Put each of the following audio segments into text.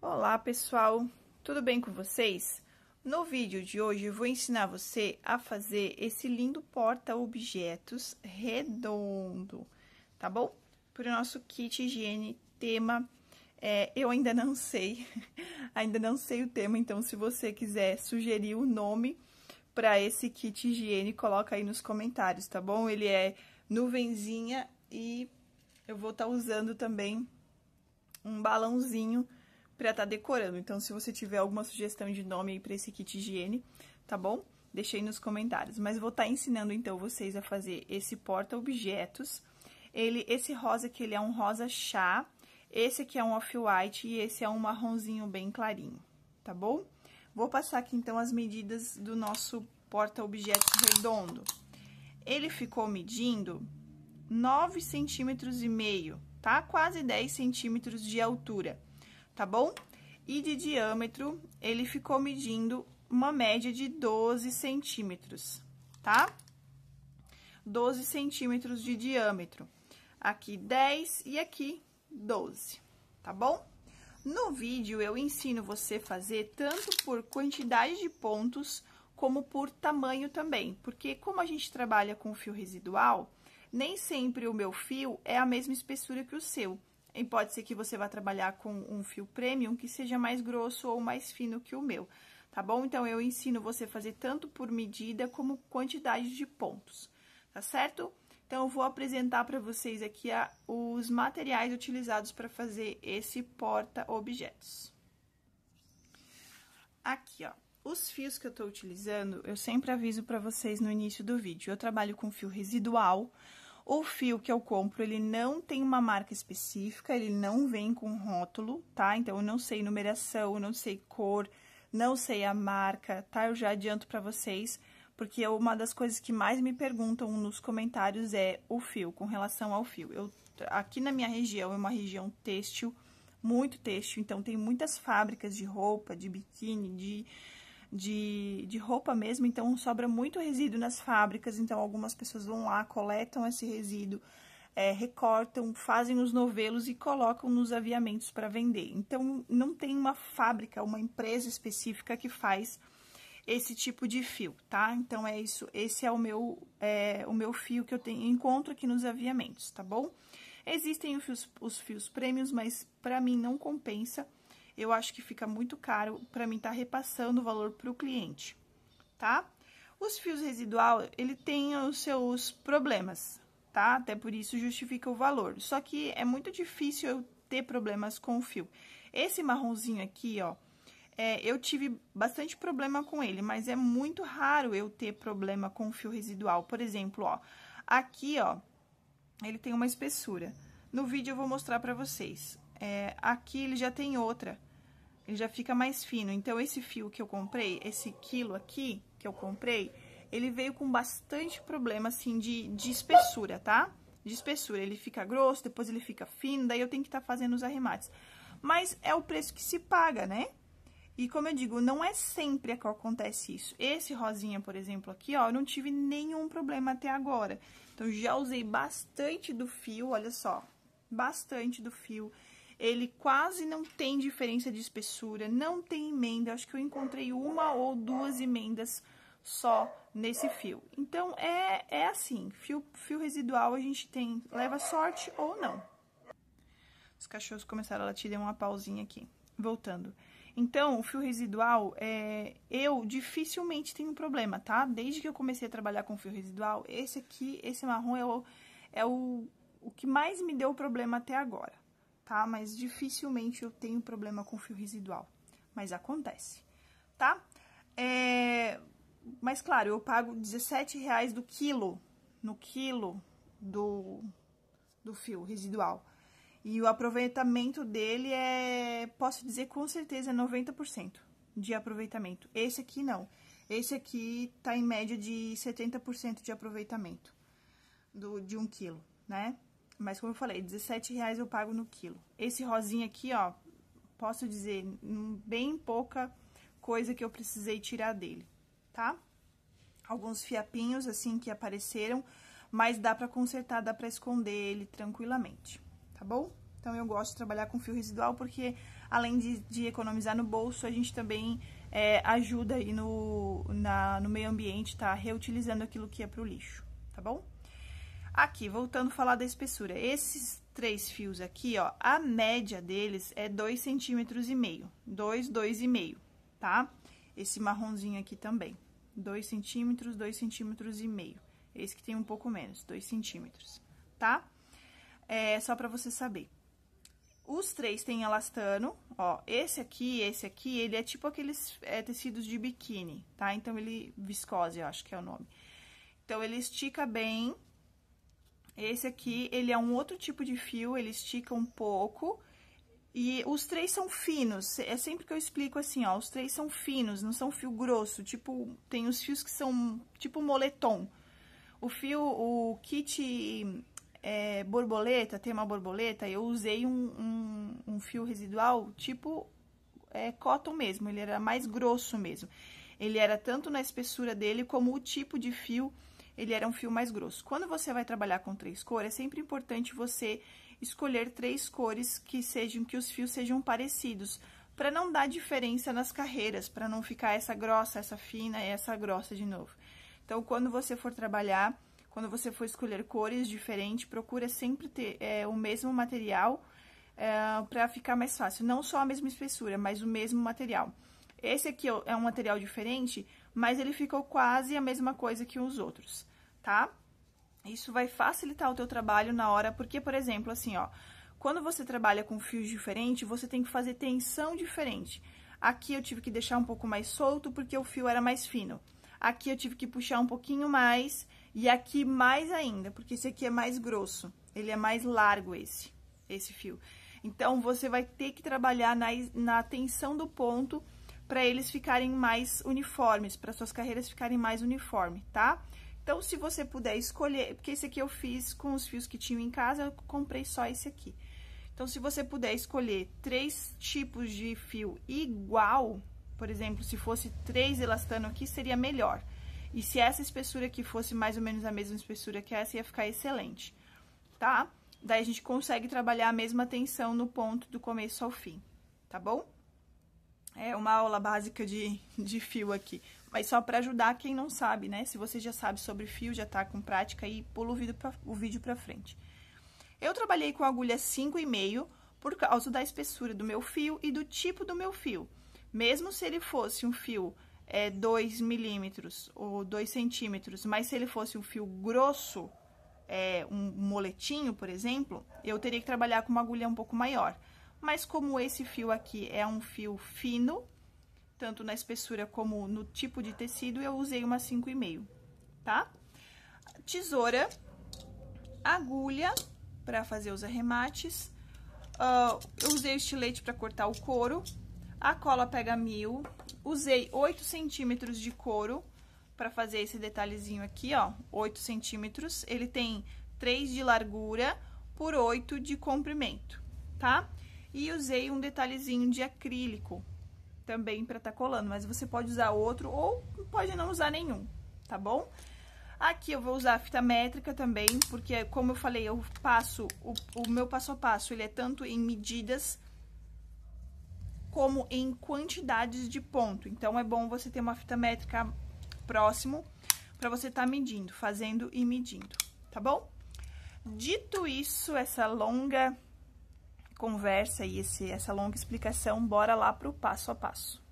Olá, pessoal! Tudo bem com vocês? No vídeo de hoje, eu vou ensinar você a fazer esse lindo porta-objetos redondo, tá bom? Para o nosso kit higiene tema, é, eu ainda não sei, ainda não sei o tema, então se você quiser sugerir o nome para esse kit higiene, coloca aí nos comentários, tá bom? Ele é nuvenzinha e eu vou estar tá usando também um balãozinho para estar tá decorando. Então, se você tiver alguma sugestão de nome aí para esse kit higiene, tá bom? Deixei nos comentários. Mas vou estar tá ensinando, então, vocês a fazer esse porta-objetos. Ele, esse rosa que ele é um rosa chá, esse aqui é um off-white e esse é um marronzinho bem clarinho, tá bom? Vou passar aqui, então, as medidas do nosso porta-objetos redondo. Ele ficou medindo 9 centímetros e meio, tá? Quase 10 centímetros de altura tá bom? E de diâmetro, ele ficou medindo uma média de 12 centímetros, tá? 12 centímetros de diâmetro. Aqui 10 e aqui 12, tá bom? No vídeo, eu ensino você fazer tanto por quantidade de pontos, como por tamanho também. Porque como a gente trabalha com fio residual, nem sempre o meu fio é a mesma espessura que o seu. E pode ser que você vá trabalhar com um fio premium que seja mais grosso ou mais fino que o meu, tá bom? Então, eu ensino você a fazer tanto por medida como quantidade de pontos, tá certo? Então, eu vou apresentar para vocês aqui a, os materiais utilizados para fazer esse porta-objetos. Aqui, ó, os fios que eu estou utilizando, eu sempre aviso para vocês no início do vídeo. Eu trabalho com fio residual, o fio que eu compro, ele não tem uma marca específica, ele não vem com rótulo, tá? Então, eu não sei numeração, eu não sei cor, não sei a marca, tá? Eu já adianto para vocês, porque é uma das coisas que mais me perguntam nos comentários é o fio, com relação ao fio. Eu, aqui na minha região, é uma região têxtil, muito têxtil, então tem muitas fábricas de roupa, de biquíni, de de, de roupa mesmo, então sobra muito resíduo nas fábricas, então algumas pessoas vão lá, coletam esse resíduo, é, recortam, fazem os novelos e colocam nos aviamentos para vender. Então, não tem uma fábrica, uma empresa específica que faz esse tipo de fio, tá? Então, é isso, esse é o meu, é, o meu fio que eu tenho, encontro aqui nos aviamentos, tá bom? Existem os fios, os fios prêmios, mas para mim não compensa, eu acho que fica muito caro para mim estar tá repassando o valor para o cliente, tá? Os fios residual, ele tem os seus problemas, tá? Até por isso justifica o valor. Só que é muito difícil eu ter problemas com o fio. Esse marronzinho aqui, ó, é, eu tive bastante problema com ele, mas é muito raro eu ter problema com o fio residual. Por exemplo, ó, aqui, ó, ele tem uma espessura. No vídeo eu vou mostrar pra vocês. É, aqui ele já tem outra ele já fica mais fino. Então, esse fio que eu comprei, esse quilo aqui que eu comprei, ele veio com bastante problema, assim, de, de espessura, tá? De espessura, ele fica grosso, depois ele fica fino, daí eu tenho que estar tá fazendo os arremates. Mas é o preço que se paga, né? E como eu digo, não é sempre que acontece isso. Esse rosinha, por exemplo, aqui, ó, eu não tive nenhum problema até agora. Então, já usei bastante do fio, olha só, bastante do fio. Ele quase não tem diferença de espessura, não tem emenda. Acho que eu encontrei uma ou duas emendas só nesse fio. Então, é, é assim, fio, fio residual a gente tem, leva sorte ou não. Os cachorros começaram a latir, deu uma pausinha aqui. Voltando. Então, o fio residual, é, eu dificilmente tenho problema, tá? Desde que eu comecei a trabalhar com fio residual, esse aqui, esse marrom, é o, é o, o que mais me deu problema até agora tá? Mas dificilmente eu tenho problema com fio residual, mas acontece, tá? É... Mas claro, eu pago 17 reais do quilo, no quilo do, do fio residual. E o aproveitamento dele é, posso dizer com certeza, 90% é de aproveitamento. Esse aqui não. Esse aqui tá em média de 70% de aproveitamento do, de um quilo, né? Mas como eu falei, R$17,00 eu pago no quilo. Esse rosinha aqui, ó, posso dizer, bem pouca coisa que eu precisei tirar dele, tá? Alguns fiapinhos, assim, que apareceram, mas dá pra consertar, dá pra esconder ele tranquilamente, tá bom? Então, eu gosto de trabalhar com fio residual porque, além de, de economizar no bolso, a gente também é, ajuda aí no, na, no meio ambiente, tá? Reutilizando aquilo que é pro lixo, tá bom? Aqui, voltando a falar da espessura, esses três fios aqui, ó, a média deles é 2,5 centímetros e meio, 2, 2,5, e meio, tá? Esse marronzinho aqui também, 2 centímetros, 2,5 centímetros e meio. Esse que tem um pouco menos, 2 centímetros, tá? É só pra você saber. Os três têm elastano, ó, esse aqui, esse aqui, ele é tipo aqueles é, tecidos de biquíni, tá? Então, ele, viscose, eu acho que é o nome. Então, ele estica bem, esse aqui, ele é um outro tipo de fio, ele estica um pouco. E os três são finos, é sempre que eu explico assim, ó, os três são finos, não são fio grosso, tipo, tem os fios que são tipo moletom. O fio, o kit é, borboleta, tema borboleta, eu usei um, um, um fio residual tipo é, cotton mesmo, ele era mais grosso mesmo. Ele era tanto na espessura dele como o tipo de fio ele era um fio mais grosso. Quando você vai trabalhar com três cores, é sempre importante você escolher três cores que sejam que os fios sejam parecidos, para não dar diferença nas carreiras, para não ficar essa grossa, essa fina e essa grossa de novo. Então, quando você for trabalhar, quando você for escolher cores diferentes, procura sempre ter é, o mesmo material é, para ficar mais fácil. Não só a mesma espessura, mas o mesmo material. Esse aqui é, é um material diferente, mas ele ficou quase a mesma coisa que os outros tá? Isso vai facilitar o teu trabalho na hora, porque, por exemplo, assim, ó, quando você trabalha com fios diferentes, você tem que fazer tensão diferente. Aqui eu tive que deixar um pouco mais solto, porque o fio era mais fino. Aqui eu tive que puxar um pouquinho mais, e aqui mais ainda, porque esse aqui é mais grosso. Ele é mais largo esse, esse fio. Então, você vai ter que trabalhar na, na tensão do ponto para eles ficarem mais uniformes, para suas carreiras ficarem mais uniformes, tá? Tá? Então, se você puder escolher, porque esse aqui eu fiz com os fios que tinham em casa, eu comprei só esse aqui. Então, se você puder escolher três tipos de fio igual, por exemplo, se fosse três elastano aqui, seria melhor. E se essa espessura aqui fosse mais ou menos a mesma espessura que essa, ia ficar excelente, tá? Daí a gente consegue trabalhar a mesma tensão no ponto do começo ao fim, tá bom? É uma aula básica de, de fio aqui mas só para ajudar quem não sabe, né? Se você já sabe sobre fio, já tá com prática aí, pula o vídeo pra, o vídeo pra frente. Eu trabalhei com agulha 5,5 por causa da espessura do meu fio e do tipo do meu fio. Mesmo se ele fosse um fio é, 2 milímetros ou 2 centímetros, mas se ele fosse um fio grosso, é, um moletinho, por exemplo, eu teria que trabalhar com uma agulha um pouco maior. Mas como esse fio aqui é um fio fino, tanto na espessura como no tipo de tecido, eu usei uma 5,5, tá? Tesoura, agulha para fazer os arremates, uh, eu usei o estilete para cortar o couro, a cola pega mil, usei 8 centímetros de couro para fazer esse detalhezinho aqui, ó, 8 centímetros, ele tem 3 de largura por 8 de comprimento, tá? E usei um detalhezinho de acrílico também para estar tá colando, mas você pode usar outro ou pode não usar nenhum, tá bom? Aqui eu vou usar a fita métrica também, porque como eu falei, eu passo, o, o meu passo a passo, ele é tanto em medidas como em quantidades de ponto. Então, é bom você ter uma fita métrica próximo para você estar tá medindo, fazendo e medindo, tá bom? Dito isso, essa longa conversa e esse, essa longa explicação, bora lá para o passo a passo.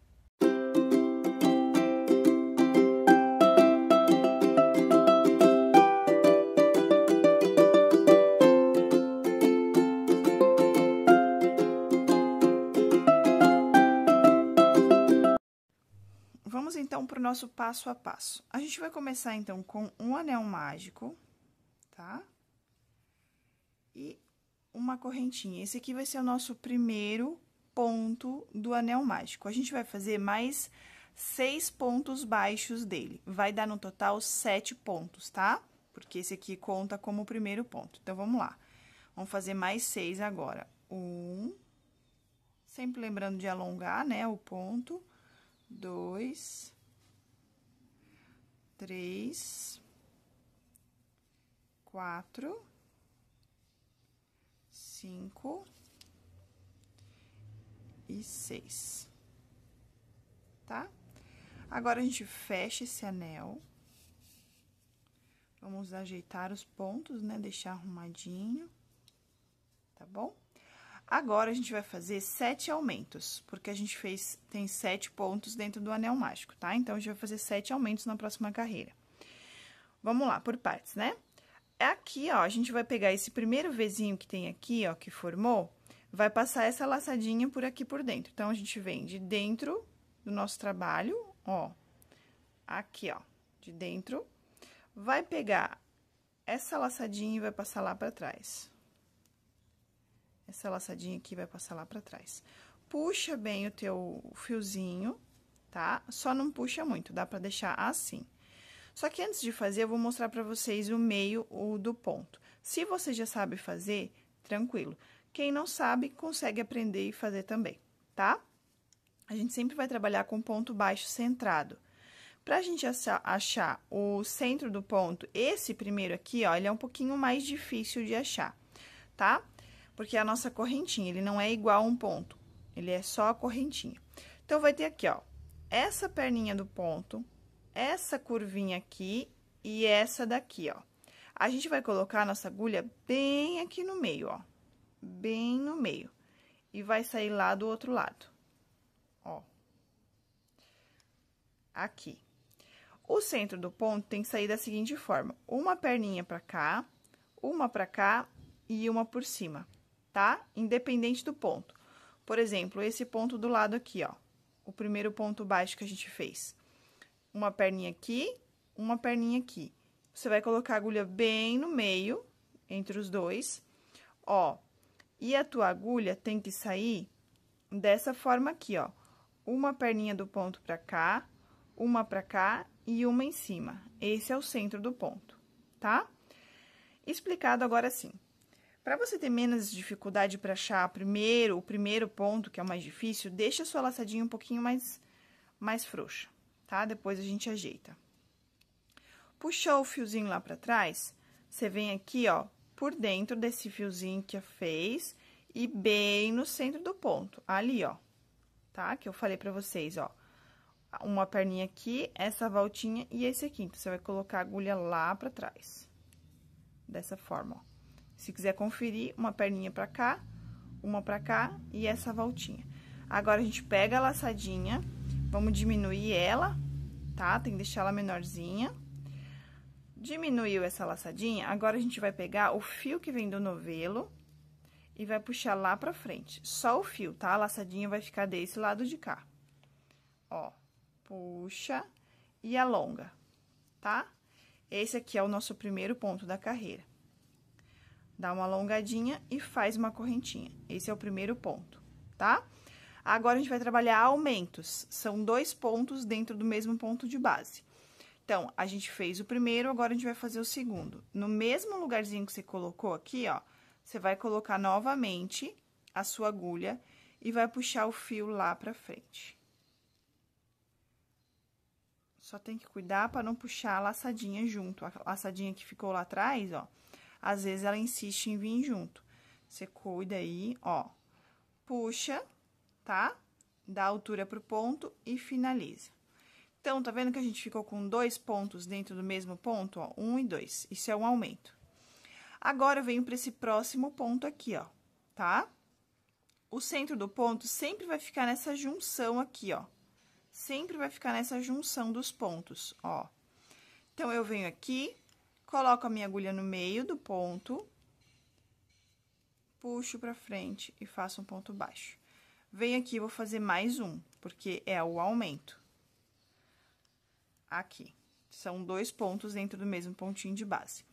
Vamos então para o nosso passo a passo. A gente vai começar então com um anel mágico, tá? E uma correntinha. Esse aqui vai ser o nosso primeiro ponto do anel mágico. A gente vai fazer mais seis pontos baixos dele. Vai dar no total sete pontos, tá? Porque esse aqui conta como o primeiro ponto. Então, vamos lá. Vamos fazer mais seis agora. Um, sempre lembrando de alongar, né, o ponto. Dois, três, quatro cinco e seis, tá? Agora, a gente fecha esse anel. Vamos ajeitar os pontos, né? Deixar arrumadinho, tá bom? Agora, a gente vai fazer sete aumentos, porque a gente fez, tem sete pontos dentro do anel mágico, tá? Então, a gente vai fazer sete aumentos na próxima carreira. Vamos lá, por partes, né? É aqui, ó, a gente vai pegar esse primeiro vizinho que tem aqui, ó, que formou, vai passar essa laçadinha por aqui por dentro. Então, a gente vem de dentro do nosso trabalho, ó, aqui, ó, de dentro, vai pegar essa laçadinha e vai passar lá pra trás. Essa laçadinha aqui vai passar lá pra trás. Puxa bem o teu fiozinho, tá? Só não puxa muito, dá pra deixar assim. Só que antes de fazer, eu vou mostrar para vocês o meio o do ponto. Se você já sabe fazer, tranquilo. Quem não sabe, consegue aprender e fazer também, tá? A gente sempre vai trabalhar com ponto baixo centrado. Para a gente achar o centro do ponto, esse primeiro aqui, ó, ele é um pouquinho mais difícil de achar, tá? Porque é a nossa correntinha, ele não é igual a um ponto, ele é só a correntinha. Então, vai ter aqui, ó, essa perninha do ponto, essa curvinha aqui e essa daqui, ó. A gente vai colocar a nossa agulha bem aqui no meio, ó. Bem no meio. E vai sair lá do outro lado, ó. Aqui. O centro do ponto tem que sair da seguinte forma. Uma perninha pra cá, uma pra cá e uma por cima, tá? Independente do ponto. Por exemplo, esse ponto do lado aqui, ó. O primeiro ponto baixo que a gente fez uma perninha aqui, uma perninha aqui. Você vai colocar a agulha bem no meio, entre os dois, ó. E a tua agulha tem que sair dessa forma aqui, ó. Uma perninha do ponto pra cá, uma pra cá e uma em cima. Esse é o centro do ponto, tá? Explicado agora sim. Para você ter menos dificuldade para achar primeiro, o primeiro ponto, que é o mais difícil, deixa a sua laçadinha um pouquinho mais, mais frouxa tá? Depois a gente ajeita. Puxou o fiozinho lá pra trás, você vem aqui, ó, por dentro desse fiozinho que fez e bem no centro do ponto, ali, ó, tá? Que eu falei pra vocês, ó, uma perninha aqui, essa voltinha e esse aqui. Então, você vai colocar a agulha lá pra trás, dessa forma, ó. Se quiser conferir, uma perninha pra cá, uma pra cá e essa voltinha. Agora, a gente pega a laçadinha Vamos diminuir ela, tá? Tem que deixar ela menorzinha. Diminuiu essa laçadinha, agora a gente vai pegar o fio que vem do novelo e vai puxar lá pra frente. Só o fio, tá? A laçadinha vai ficar desse lado de cá. Ó, puxa e alonga, tá? Esse aqui é o nosso primeiro ponto da carreira. Dá uma alongadinha e faz uma correntinha. Esse é o primeiro ponto, tá? Agora, a gente vai trabalhar aumentos. São dois pontos dentro do mesmo ponto de base. Então, a gente fez o primeiro, agora a gente vai fazer o segundo. No mesmo lugarzinho que você colocou aqui, ó, você vai colocar novamente a sua agulha e vai puxar o fio lá pra frente. Só tem que cuidar para não puxar a laçadinha junto. A laçadinha que ficou lá atrás, ó, às vezes ela insiste em vir junto. Você cuida aí, ó, puxa tá? Dá altura pro ponto e finaliza. Então, tá vendo que a gente ficou com dois pontos dentro do mesmo ponto, ó? Um e dois. Isso é um aumento. Agora, eu venho para esse próximo ponto aqui, ó, tá? O centro do ponto sempre vai ficar nessa junção aqui, ó. Sempre vai ficar nessa junção dos pontos, ó. Então, eu venho aqui, coloco a minha agulha no meio do ponto, puxo pra frente e faço um ponto baixo. Venho aqui, vou fazer mais um, porque é o aumento. Aqui. São dois pontos dentro do mesmo pontinho de base.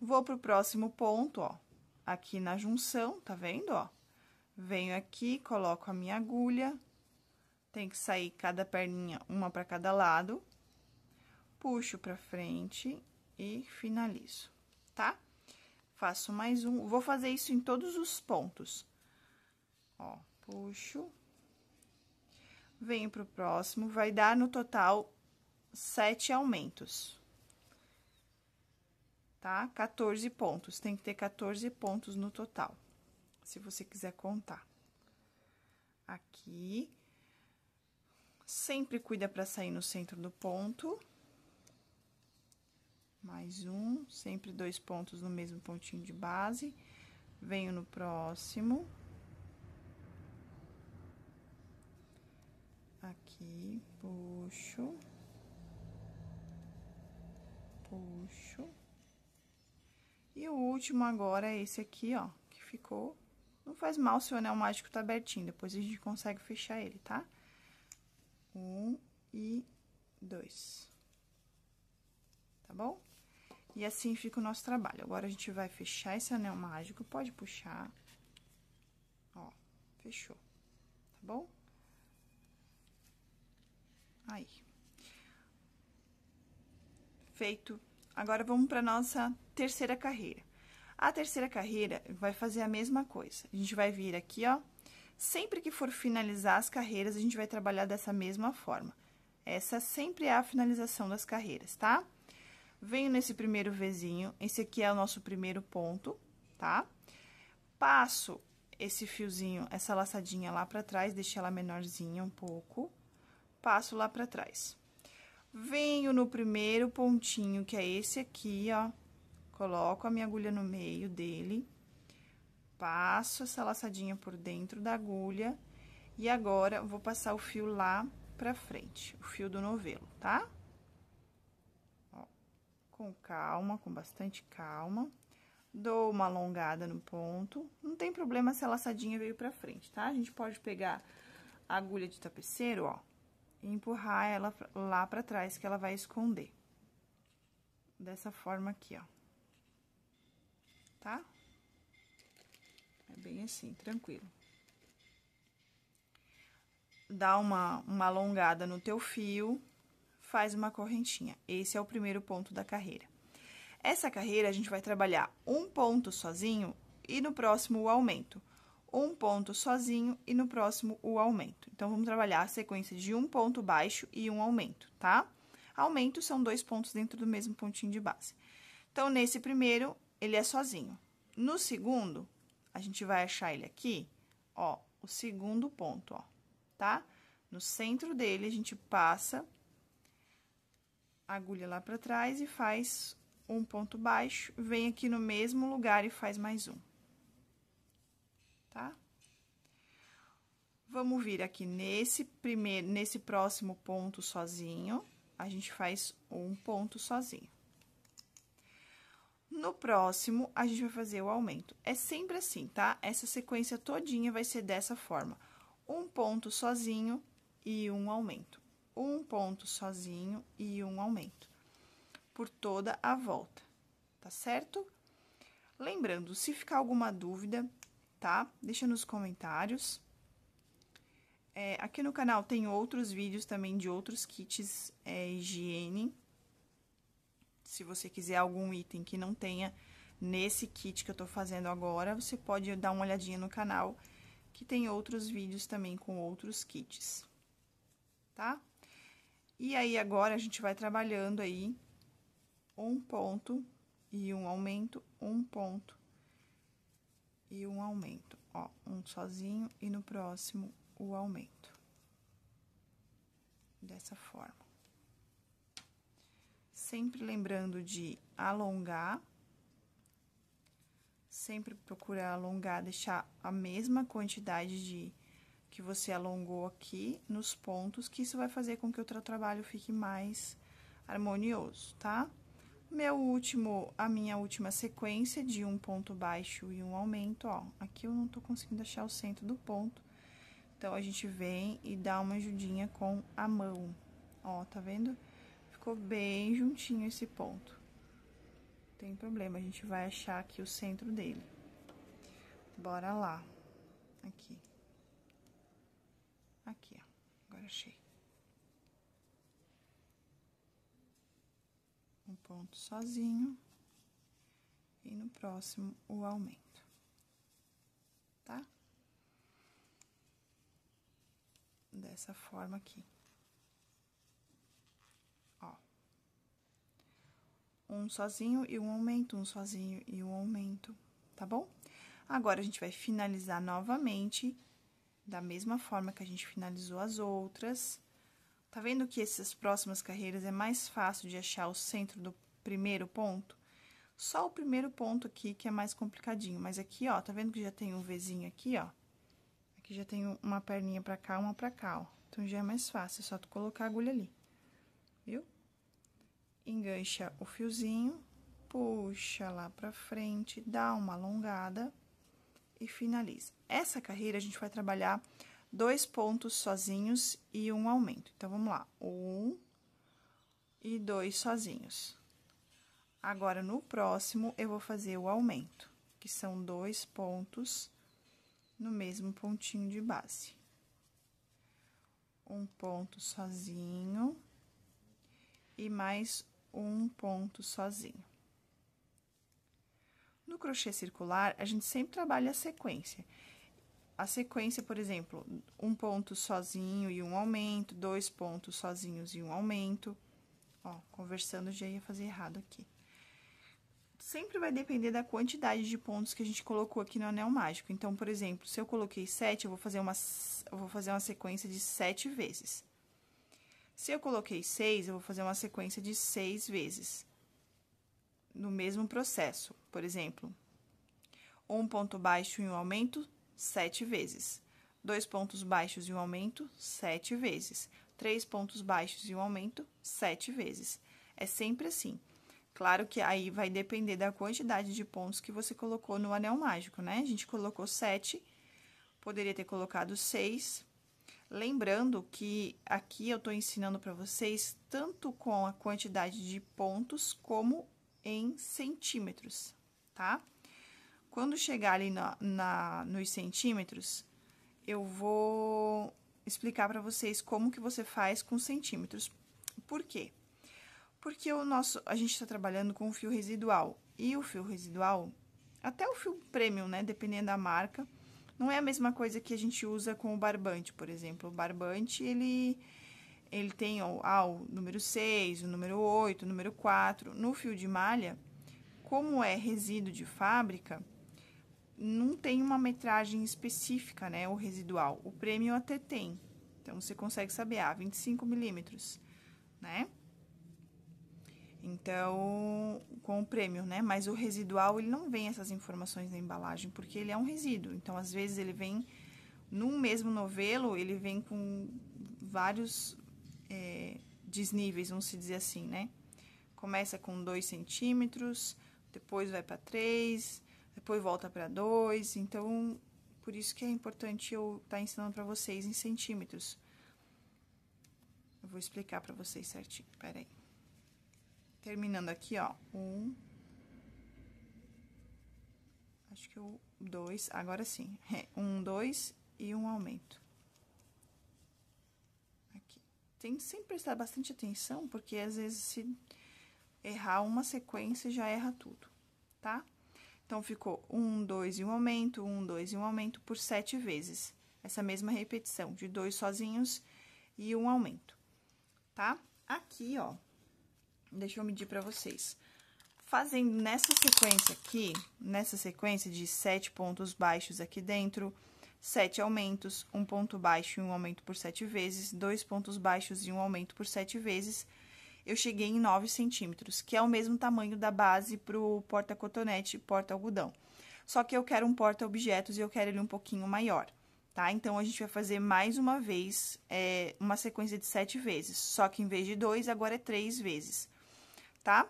Vou pro próximo ponto, ó. Aqui na junção, tá vendo, ó? Venho aqui, coloco a minha agulha. Tem que sair cada perninha, uma para cada lado. Puxo pra frente e finalizo, tá? Faço mais um. Vou fazer isso em todos os pontos. Ó, puxo, venho pro próximo, vai dar no total sete aumentos. Tá? 14 pontos, tem que ter 14 pontos no total, se você quiser contar. Aqui, sempre cuida para sair no centro do ponto. Mais um, sempre dois pontos no mesmo pontinho de base. Venho no próximo. aqui, puxo, puxo. E o último agora é esse aqui, ó, que ficou... Não faz mal se o anel mágico tá abertinho, depois a gente consegue fechar ele, tá? Um e dois. Tá bom? E assim fica o nosso trabalho. Agora, a gente vai fechar esse anel mágico, pode puxar. Ó, fechou, tá bom? Aí. Feito. Agora, vamos para nossa terceira carreira. A terceira carreira vai fazer a mesma coisa. A gente vai vir aqui, ó. Sempre que for finalizar as carreiras, a gente vai trabalhar dessa mesma forma. Essa sempre é a finalização das carreiras, tá? Venho nesse primeiro vizinho, esse aqui é o nosso primeiro ponto, tá? Passo esse fiozinho, essa laçadinha lá para trás, deixei ela menorzinha um pouco passo lá pra trás. Venho no primeiro pontinho, que é esse aqui, ó, coloco a minha agulha no meio dele, passo essa laçadinha por dentro da agulha, e agora, vou passar o fio lá pra frente, o fio do novelo, tá? Ó, com calma, com bastante calma. Dou uma alongada no ponto. Não tem problema se a laçadinha veio pra frente, tá? A gente pode pegar a agulha de tapeceiro, ó, e empurrar ela lá pra trás, que ela vai esconder. Dessa forma aqui, ó. Tá? É bem assim, tranquilo. Dá uma, uma alongada no teu fio, faz uma correntinha. Esse é o primeiro ponto da carreira. Essa carreira, a gente vai trabalhar um ponto sozinho e no próximo o aumento um ponto sozinho e no próximo o aumento. Então, vamos trabalhar a sequência de um ponto baixo e um aumento, tá? Aumento são dois pontos dentro do mesmo pontinho de base. Então, nesse primeiro, ele é sozinho. No segundo, a gente vai achar ele aqui, ó, o segundo ponto, ó, tá? No centro dele, a gente passa a agulha lá para trás e faz um ponto baixo, vem aqui no mesmo lugar e faz mais um tá? Vamos vir aqui nesse primeiro, nesse próximo ponto sozinho, a gente faz um ponto sozinho. No próximo, a gente vai fazer o aumento. É sempre assim, tá? Essa sequência todinha vai ser dessa forma. Um ponto sozinho e um aumento. Um ponto sozinho e um aumento. Por toda a volta, tá certo? Lembrando, se ficar alguma dúvida, tá? Deixa nos comentários. É, aqui no canal tem outros vídeos também de outros kits é, higiene. Se você quiser algum item que não tenha nesse kit que eu tô fazendo agora, você pode dar uma olhadinha no canal, que tem outros vídeos também com outros kits, tá? E aí, agora, a gente vai trabalhando aí um ponto e um aumento, um ponto e um aumento. Ó, um sozinho e no próximo o aumento. Dessa forma. Sempre lembrando de alongar. Sempre procurar alongar, deixar a mesma quantidade de que você alongou aqui nos pontos, que isso vai fazer com que o teu trabalho fique mais harmonioso, tá? Tá? Meu último, a minha última sequência de um ponto baixo e um aumento, ó. Aqui eu não tô conseguindo achar o centro do ponto. Então, a gente vem e dá uma ajudinha com a mão. Ó, tá vendo? Ficou bem juntinho esse ponto. Não tem problema, a gente vai achar aqui o centro dele. Bora lá. Aqui. Aqui, ó. Agora achei. ponto sozinho e no próximo o aumento, tá? Dessa forma aqui. Ó. Um sozinho e um aumento, um sozinho e um aumento, tá bom? Agora, a gente vai finalizar novamente, da mesma forma que a gente finalizou as outras. Tá vendo que essas próximas carreiras é mais fácil de achar o centro do primeiro ponto, só o primeiro ponto aqui que é mais complicadinho, mas aqui, ó, tá vendo que já tem um Vzinho aqui, ó? Aqui já tem uma perninha pra cá, uma pra cá, ó. Então, já é mais fácil, é só tu colocar a agulha ali, viu? Engancha o fiozinho, puxa lá pra frente, dá uma alongada e finaliza. Essa carreira, a gente vai trabalhar dois pontos sozinhos e um aumento. Então, vamos lá. Um e dois sozinhos. Agora, no próximo, eu vou fazer o aumento, que são dois pontos no mesmo pontinho de base. Um ponto sozinho e mais um ponto sozinho. No crochê circular, a gente sempre trabalha a sequência. A sequência, por exemplo, um ponto sozinho e um aumento, dois pontos sozinhos e um aumento. Ó, conversando, já ia fazer errado aqui sempre vai depender da quantidade de pontos que a gente colocou aqui no anel mágico. Então, por exemplo, se eu coloquei sete, eu vou fazer uma, vou fazer uma sequência de sete vezes. Se eu coloquei seis, eu vou fazer uma sequência de seis vezes. No mesmo processo, por exemplo, um ponto baixo e um aumento, sete vezes. Dois pontos baixos e um aumento, sete vezes. Três pontos baixos e um aumento, sete vezes. É sempre assim. Claro que aí vai depender da quantidade de pontos que você colocou no anel mágico, né? A gente colocou sete, poderia ter colocado seis. Lembrando que aqui eu tô ensinando para vocês tanto com a quantidade de pontos como em centímetros, tá? Quando chegar ali na, na nos centímetros, eu vou explicar para vocês como que você faz com centímetros. Por quê? porque o nosso, a gente está trabalhando com fio residual. E o fio residual, até o fio premium, né, dependendo da marca, não é a mesma coisa que a gente usa com o barbante, por exemplo. O barbante, ele, ele tem ó, ah, o número 6, o número 8, o número 4. No fio de malha, como é resíduo de fábrica, não tem uma metragem específica, né, o residual. O premium até tem. Então, você consegue saber, ah, 25 milímetros, né? Então, com o prêmio, né? Mas o residual, ele não vem essas informações na embalagem, porque ele é um resíduo. Então, às vezes, ele vem, num mesmo novelo, ele vem com vários é, desníveis, vamos se dizer assim, né? Começa com 2 centímetros, depois vai para 3, depois volta para 2. Então, por isso que é importante eu estar tá ensinando para vocês em centímetros. Eu vou explicar para vocês certinho, peraí. aí terminando aqui, ó, um... Acho que o dois, agora sim, é, um, dois e um aumento. Aqui. Tem sempre prestar bastante atenção, porque às vezes se errar uma sequência, já erra tudo, tá? Então, ficou um, dois e um aumento, um, dois e um aumento por sete vezes. Essa mesma repetição, de dois sozinhos e um aumento, tá? Aqui, ó, Deixa eu medir para vocês. Fazendo nessa sequência aqui, nessa sequência de sete pontos baixos aqui dentro, sete aumentos, um ponto baixo e um aumento por sete vezes, dois pontos baixos e um aumento por sete vezes, eu cheguei em 9 centímetros, que é o mesmo tamanho da base pro porta-cotonete, porta-algodão. Só que eu quero um porta-objetos e eu quero ele um pouquinho maior tá? Então, a gente vai fazer mais uma vez é, uma sequência de sete vezes, só que em vez de dois, agora é três vezes tá?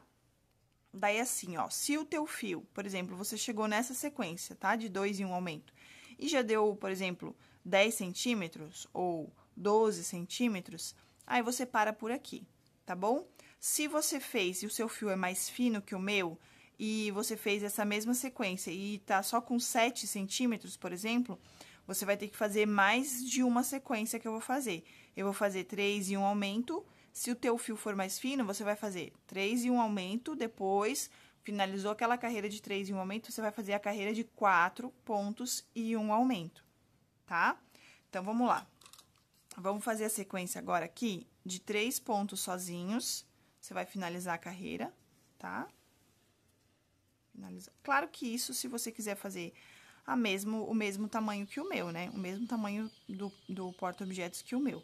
Daí, assim, ó, se o teu fio, por exemplo, você chegou nessa sequência, tá? De dois em um aumento, e já deu, por exemplo, 10 centímetros ou 12 centímetros, aí você para por aqui, tá bom? Se você fez e o seu fio é mais fino que o meu, e você fez essa mesma sequência e tá só com 7 centímetros, por exemplo, você vai ter que fazer mais de uma sequência que eu vou fazer. Eu vou fazer 3 e um aumento, se o teu fio for mais fino, você vai fazer três e um aumento, depois finalizou aquela carreira de três e um aumento, você vai fazer a carreira de quatro pontos e um aumento, tá? Então, vamos lá. Vamos fazer a sequência agora aqui de três pontos sozinhos, você vai finalizar a carreira, tá? Finaliza. Claro que isso, se você quiser fazer a mesmo, o mesmo tamanho que o meu, né? O mesmo tamanho do, do porta-objetos que o meu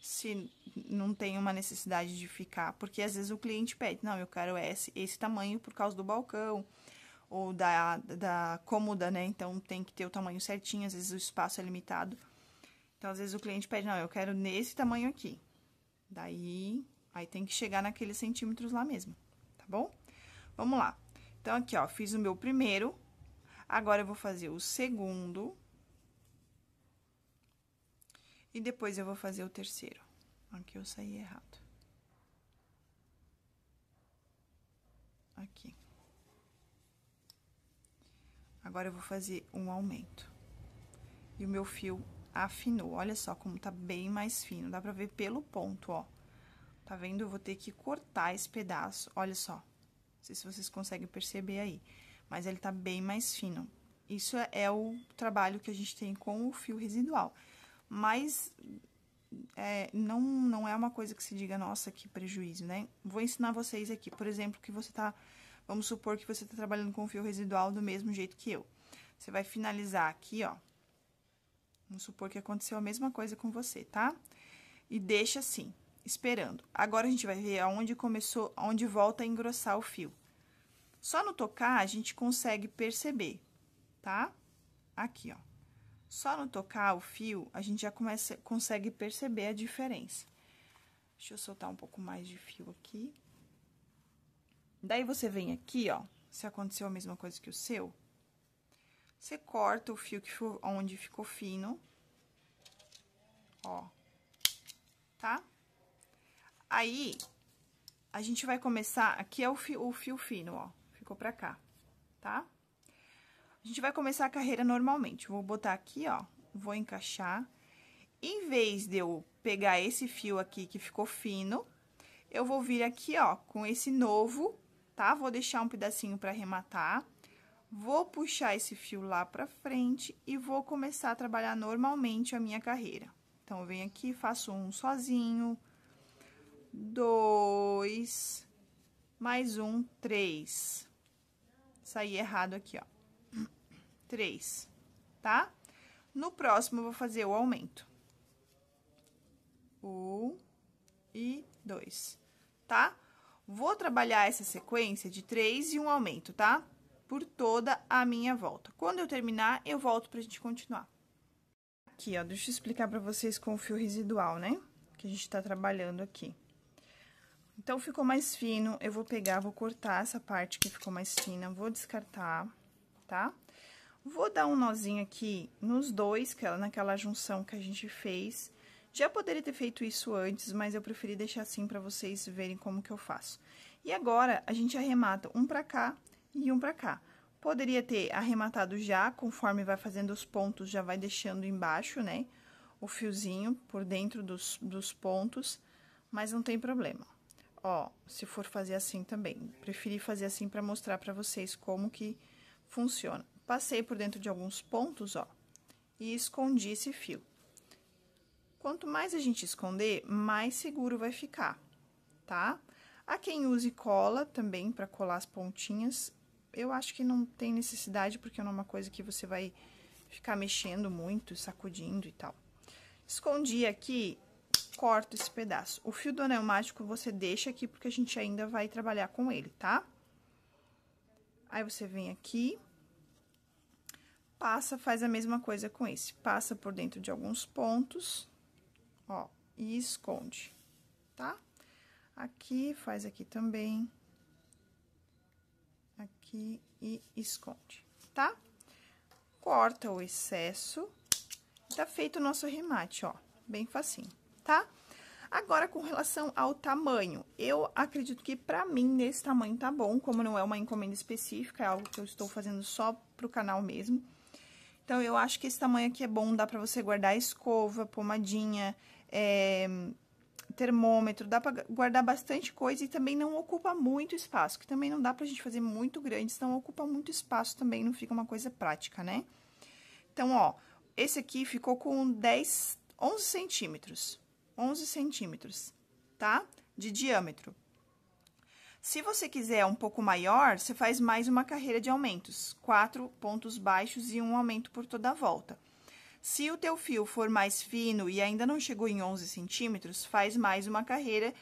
se não tem uma necessidade de ficar, porque às vezes o cliente pede, não, eu quero esse, esse tamanho por causa do balcão ou da, da cômoda, né? Então tem que ter o tamanho certinho, às vezes o espaço é limitado. Então, às vezes o cliente pede, não, eu quero nesse tamanho aqui. Daí, aí tem que chegar naqueles centímetros lá mesmo, tá bom? Vamos lá. Então, aqui, ó, fiz o meu primeiro. Agora, eu vou fazer o segundo. E depois eu vou fazer o terceiro. Aqui eu saí errado. Aqui. Agora eu vou fazer um aumento. E o meu fio afinou. Olha só como tá bem mais fino. Dá pra ver pelo ponto, ó. Tá vendo? Eu vou ter que cortar esse pedaço. Olha só. Não sei se vocês conseguem perceber aí. Mas ele tá bem mais fino. Isso é o trabalho que a gente tem com o fio residual mas é, não, não é uma coisa que se diga, nossa, que prejuízo, né? Vou ensinar vocês aqui, por exemplo, que você tá, vamos supor que você tá trabalhando com fio residual do mesmo jeito que eu. Você vai finalizar aqui, ó. Vamos supor que aconteceu a mesma coisa com você, tá? E deixa assim, esperando. Agora, a gente vai ver aonde começou, aonde volta a engrossar o fio. Só no tocar, a gente consegue perceber, tá? Aqui, ó. Só no tocar o fio, a gente já começa, consegue perceber a diferença. Deixa eu soltar um pouco mais de fio aqui. Daí, você vem aqui, ó, se aconteceu a mesma coisa que o seu, você corta o fio que for, onde ficou fino, ó, tá? Aí, a gente vai começar, aqui é o fio, o fio fino, ó, ficou pra cá, tá? Tá? A gente vai começar a carreira normalmente. Vou botar aqui, ó, vou encaixar. Em vez de eu pegar esse fio aqui que ficou fino, eu vou vir aqui, ó, com esse novo, tá? Vou deixar um pedacinho para arrematar. Vou puxar esse fio lá pra frente e vou começar a trabalhar normalmente a minha carreira. Então, eu venho aqui, faço um sozinho, dois, mais um, três. Saí errado aqui, ó três, tá? No próximo, eu vou fazer o aumento. Um e dois, tá? Vou trabalhar essa sequência de três e um aumento, tá? Por toda a minha volta. Quando eu terminar, eu volto pra gente continuar. Aqui, ó, deixa eu explicar pra vocês com o fio residual, né? Que a gente tá trabalhando aqui. Então, ficou mais fino, eu vou pegar, vou cortar essa parte que ficou mais fina, vou descartar, tá? Vou dar um nozinho aqui nos dois, que ela, é naquela junção que a gente fez. Já poderia ter feito isso antes, mas eu preferi deixar assim para vocês verem como que eu faço. E agora, a gente arremata um para cá e um para cá. Poderia ter arrematado já, conforme vai fazendo os pontos, já vai deixando embaixo, né? O fiozinho por dentro dos, dos pontos, mas não tem problema. Ó, se for fazer assim também. Preferi fazer assim para mostrar para vocês como que funciona. Passei por dentro de alguns pontos, ó, e escondi esse fio. Quanto mais a gente esconder, mais seguro vai ficar, tá? A quem use cola também para colar as pontinhas. Eu acho que não tem necessidade, porque não é uma coisa que você vai ficar mexendo muito, sacudindo e tal. Escondi aqui, corto esse pedaço. O fio do anel mágico você deixa aqui, porque a gente ainda vai trabalhar com ele, tá? Aí, você vem aqui, passa, faz a mesma coisa com esse. Passa por dentro de alguns pontos, ó, e esconde, tá? Aqui, faz aqui também. Aqui e esconde, tá? Corta o excesso. Tá feito o nosso remate, ó, bem facinho, tá? Agora, com relação ao tamanho, eu acredito que pra mim, nesse tamanho tá bom, como não é uma encomenda específica, é algo que eu estou fazendo só pro canal mesmo. Então, eu acho que esse tamanho aqui é bom, dá pra você guardar escova, pomadinha, é, termômetro, dá pra guardar bastante coisa e também não ocupa muito espaço, que também não dá pra gente fazer muito grande, então ocupa muito espaço também, não fica uma coisa prática, né? Então, ó, esse aqui ficou com 10, 11 centímetros, 11 centímetros, tá? De diâmetro. Se você quiser um pouco maior, você faz mais uma carreira de aumentos, quatro pontos baixos e um aumento por toda a volta. Se o teu fio for mais fino e ainda não chegou em 11 centímetros, faz mais uma carreira,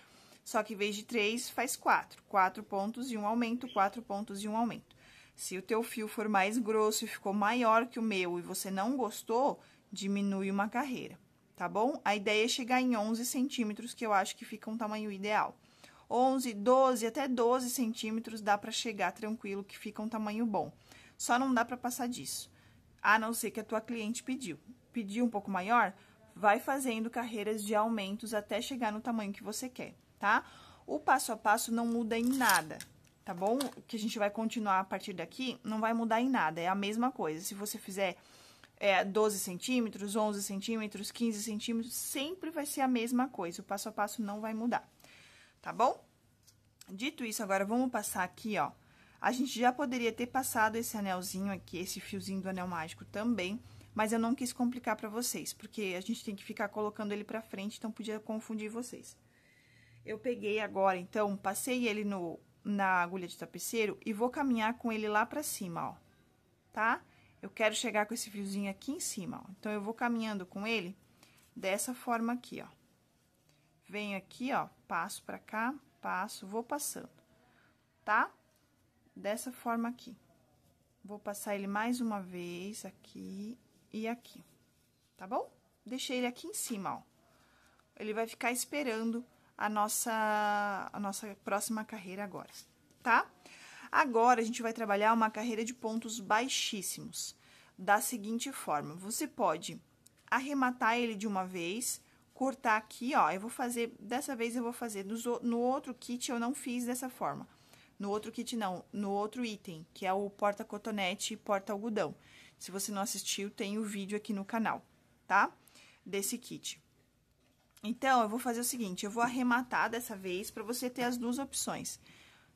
só que em vez de três, faz quatro. Quatro pontos e um aumento, quatro pontos e um aumento. Se o teu fio for mais grosso e ficou maior que o meu e você não gostou, diminui uma carreira, tá bom? A ideia é chegar em 11 centímetros, que eu acho que fica um tamanho ideal. 11, 12, até 12 centímetros dá para chegar tranquilo, que fica um tamanho bom. Só não dá para passar disso, a não ser que a tua cliente pediu. Pediu um pouco maior, vai fazendo carreiras de aumentos até chegar no tamanho que você quer, tá? O passo a passo não muda em nada, tá bom? O que a gente vai continuar a partir daqui não vai mudar em nada, é a mesma coisa. Se você fizer é, 12 centímetros, 11 centímetros, 15 centímetros, sempre vai ser a mesma coisa. O passo a passo não vai mudar tá bom? Dito isso, agora vamos passar aqui, ó. A gente já poderia ter passado esse anelzinho aqui, esse fiozinho do anel mágico também, mas eu não quis complicar pra vocês, porque a gente tem que ficar colocando ele pra frente, então podia confundir vocês. Eu peguei agora, então, passei ele no, na agulha de tapeceiro e vou caminhar com ele lá pra cima, ó, tá? Eu quero chegar com esse fiozinho aqui em cima, ó. Então, eu vou caminhando com ele dessa forma aqui, ó venho aqui, ó, passo pra cá, passo, vou passando, tá? Dessa forma aqui. Vou passar ele mais uma vez aqui e aqui, tá bom? Deixei ele aqui em cima, ó. Ele vai ficar esperando a nossa, a nossa próxima carreira agora, tá? Agora, a gente vai trabalhar uma carreira de pontos baixíssimos, da seguinte forma. Você pode arrematar ele de uma vez cortar aqui, ó, eu vou fazer, dessa vez eu vou fazer, no outro kit eu não fiz dessa forma. No outro kit não, no outro item, que é o porta-cotonete e porta-algodão. Se você não assistiu, tem o vídeo aqui no canal, tá? Desse kit. Então, eu vou fazer o seguinte, eu vou arrematar dessa vez para você ter as duas opções.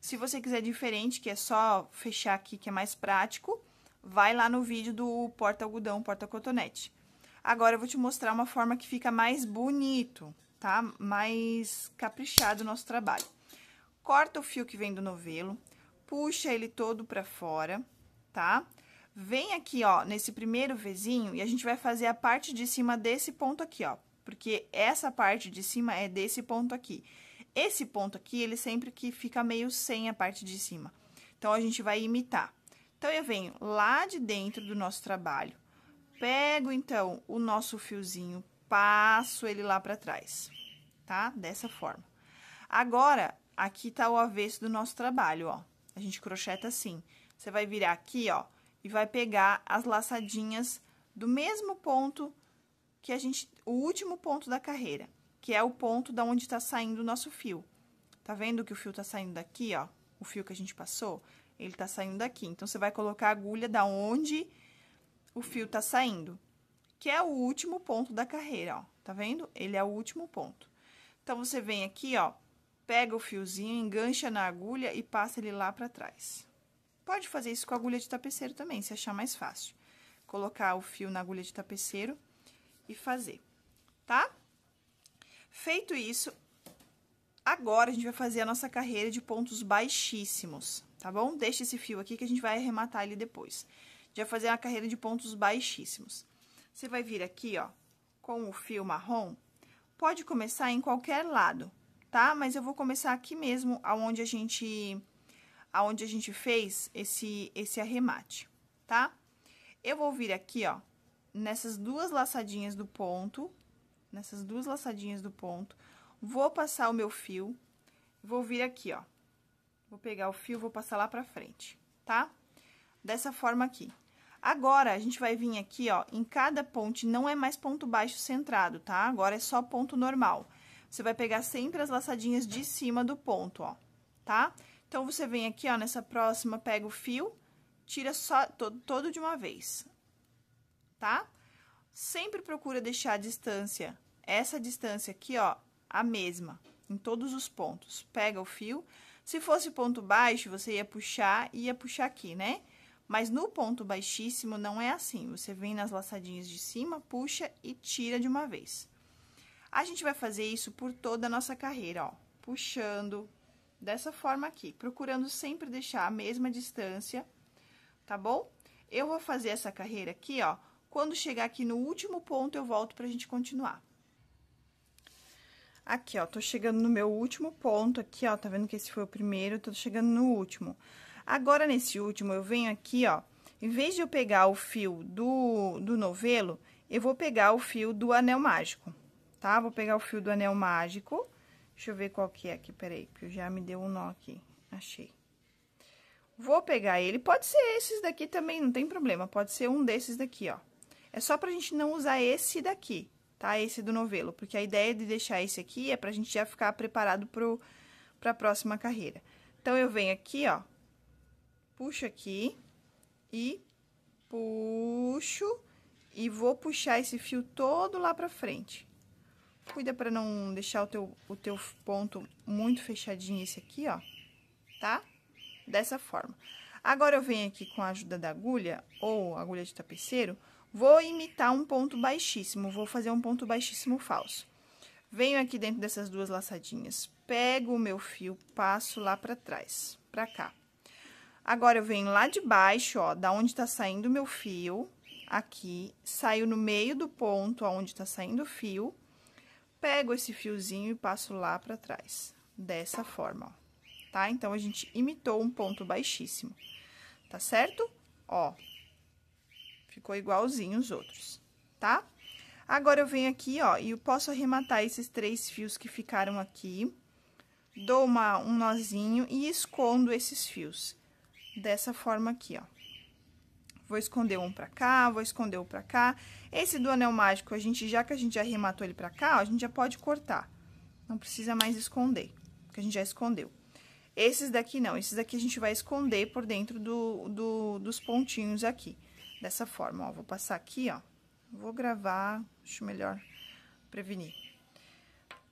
Se você quiser diferente, que é só fechar aqui, que é mais prático, vai lá no vídeo do porta-algodão, porta-cotonete. Agora, eu vou te mostrar uma forma que fica mais bonito, tá? Mais caprichado o nosso trabalho. Corta o fio que vem do novelo, puxa ele todo pra fora, tá? Vem aqui, ó, nesse primeiro vizinho e a gente vai fazer a parte de cima desse ponto aqui, ó. Porque essa parte de cima é desse ponto aqui. Esse ponto aqui, ele sempre que fica meio sem a parte de cima. Então, a gente vai imitar. Então, eu venho lá de dentro do nosso trabalho, pego, então, o nosso fiozinho, passo ele lá para trás, tá? Dessa forma. Agora, aqui tá o avesso do nosso trabalho, ó. A gente crocheta assim. Você vai virar aqui, ó, e vai pegar as laçadinhas do mesmo ponto que a gente... O último ponto da carreira, que é o ponto da onde tá saindo o nosso fio. Tá vendo que o fio tá saindo daqui, ó? O fio que a gente passou, ele tá saindo daqui. Então, você vai colocar a agulha da onde o fio tá saindo, que é o último ponto da carreira, ó. Tá vendo? Ele é o último ponto. Então, você vem aqui, ó, pega o fiozinho, engancha na agulha e passa ele lá pra trás. Pode fazer isso com agulha de tapeceiro também, se achar mais fácil. Colocar o fio na agulha de tapeceiro e fazer, tá? Feito isso, agora a gente vai fazer a nossa carreira de pontos baixíssimos, tá bom? Deixa esse fio aqui que a gente vai arrematar ele depois já fazer uma carreira de pontos baixíssimos. Você vai vir aqui, ó, com o fio marrom, pode começar em qualquer lado, tá? Mas eu vou começar aqui mesmo, aonde a gente, aonde a gente fez esse, esse arremate, tá? Eu vou vir aqui, ó, nessas duas laçadinhas do ponto, nessas duas laçadinhas do ponto, vou passar o meu fio, vou vir aqui, ó, vou pegar o fio, vou passar lá pra frente, tá? Dessa forma aqui. Agora, a gente vai vir aqui, ó, em cada ponte, não é mais ponto baixo centrado, tá? Agora é só ponto normal. Você vai pegar sempre as laçadinhas de cima do ponto, ó, tá? Então, você vem aqui, ó, nessa próxima, pega o fio, tira só todo, todo de uma vez, tá? Sempre procura deixar a distância, essa distância aqui, ó, a mesma, em todos os pontos. Pega o fio. Se fosse ponto baixo, você ia puxar e ia puxar aqui, né? Mas no ponto baixíssimo não é assim, você vem nas laçadinhas de cima, puxa e tira de uma vez. A gente vai fazer isso por toda a nossa carreira, ó, puxando dessa forma aqui, procurando sempre deixar a mesma distância, tá bom? Eu vou fazer essa carreira aqui, ó, quando chegar aqui no último ponto eu volto pra gente continuar. Aqui, ó, tô chegando no meu último ponto aqui, ó, tá vendo que esse foi o primeiro, tô chegando no último. Agora, nesse último, eu venho aqui, ó, em vez de eu pegar o fio do, do novelo, eu vou pegar o fio do anel mágico, tá? Vou pegar o fio do anel mágico, deixa eu ver qual que é aqui, peraí, porque já me deu um nó aqui, achei. Vou pegar ele, pode ser esses daqui também, não tem problema, pode ser um desses daqui, ó. É só pra gente não usar esse daqui, tá? Esse do novelo, porque a ideia de deixar esse aqui é pra gente já ficar preparado pro, pra próxima carreira. Então, eu venho aqui, ó, puxo aqui e puxo e vou puxar esse fio todo lá pra frente. Cuida pra não deixar o teu, o teu ponto muito fechadinho esse aqui, ó, tá? Dessa forma. Agora, eu venho aqui com a ajuda da agulha, ou agulha de tapeceiro, vou imitar um ponto baixíssimo, vou fazer um ponto baixíssimo falso. Venho aqui dentro dessas duas laçadinhas, pego o meu fio, passo lá pra trás, pra cá. Agora, eu venho lá de baixo, ó, da onde tá saindo o meu fio, aqui, saio no meio do ponto aonde tá saindo o fio, pego esse fiozinho e passo lá pra trás, dessa forma, ó, tá? Então, a gente imitou um ponto baixíssimo, tá certo? Ó, ficou igualzinho os outros, tá? Agora, eu venho aqui, ó, e eu posso arrematar esses três fios que ficaram aqui, dou uma, um nozinho e escondo esses fios dessa forma aqui, ó. Vou esconder um pra cá, vou esconder o um pra cá. Esse do anel mágico, a gente, já que a gente já arrematou ele pra cá, ó, a gente já pode cortar. Não precisa mais esconder, porque a gente já escondeu. Esses daqui não, esses daqui a gente vai esconder por dentro do, do, dos pontinhos aqui. Dessa forma, ó, vou passar aqui, ó. Vou gravar, acho melhor prevenir.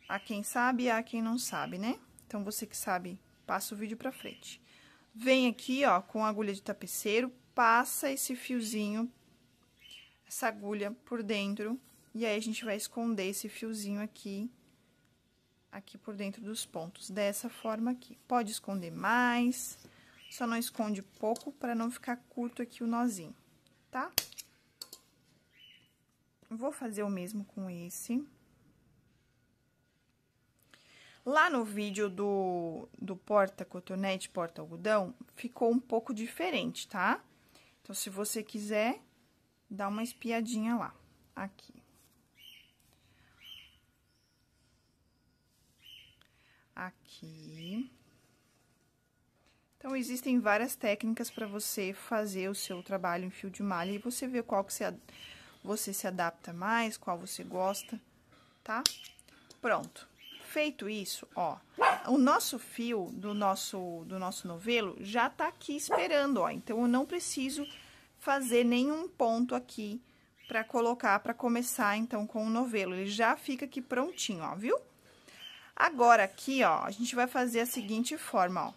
a quem sabe, a quem não sabe, né? Então, você que sabe, passa o vídeo pra frente. Vem aqui, ó, com a agulha de tapeceiro, passa esse fiozinho, essa agulha por dentro, e aí a gente vai esconder esse fiozinho aqui, aqui por dentro dos pontos, dessa forma aqui. Pode esconder mais, só não esconde pouco para não ficar curto aqui o nozinho, tá? Vou fazer o mesmo com esse. Lá no vídeo do, do porta cotonete, porta algodão, ficou um pouco diferente, tá? Então, se você quiser, dá uma espiadinha lá, aqui. Aqui. Então, existem várias técnicas para você fazer o seu trabalho em fio de malha e você ver qual que você, você se adapta mais, qual você gosta, tá? Pronto. Feito isso, ó, o nosso fio do nosso, do nosso novelo já tá aqui esperando, ó. Então, eu não preciso fazer nenhum ponto aqui para colocar, para começar, então, com o novelo. Ele já fica aqui prontinho, ó, viu? Agora, aqui, ó, a gente vai fazer a seguinte forma, ó.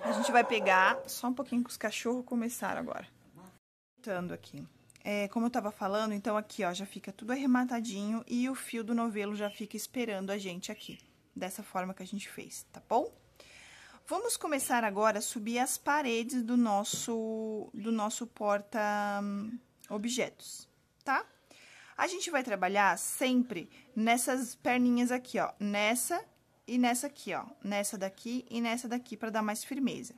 A gente vai pegar... Só um pouquinho que os cachorros começaram agora. Voltando aqui. É, como eu estava falando, então aqui, ó, já fica tudo arrematadinho e o fio do novelo já fica esperando a gente aqui, dessa forma que a gente fez, tá bom? Vamos começar agora a subir as paredes do nosso, do nosso porta-objetos, hum, tá? A gente vai trabalhar sempre nessas perninhas aqui, ó, nessa e nessa aqui, ó, nessa daqui e nessa daqui para dar mais firmeza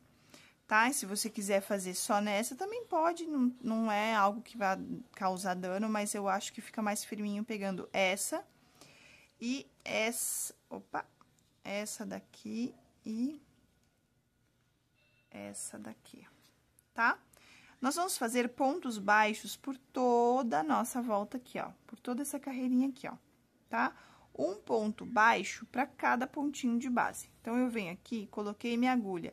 tá? E se você quiser fazer só nessa, também pode, não, não é algo que vai causar dano, mas eu acho que fica mais firminho pegando essa e essa, opa, essa daqui e essa daqui, tá? Nós vamos fazer pontos baixos por toda a nossa volta aqui, ó, por toda essa carreirinha aqui, ó, tá? Um ponto baixo para cada pontinho de base. Então, eu venho aqui, coloquei minha agulha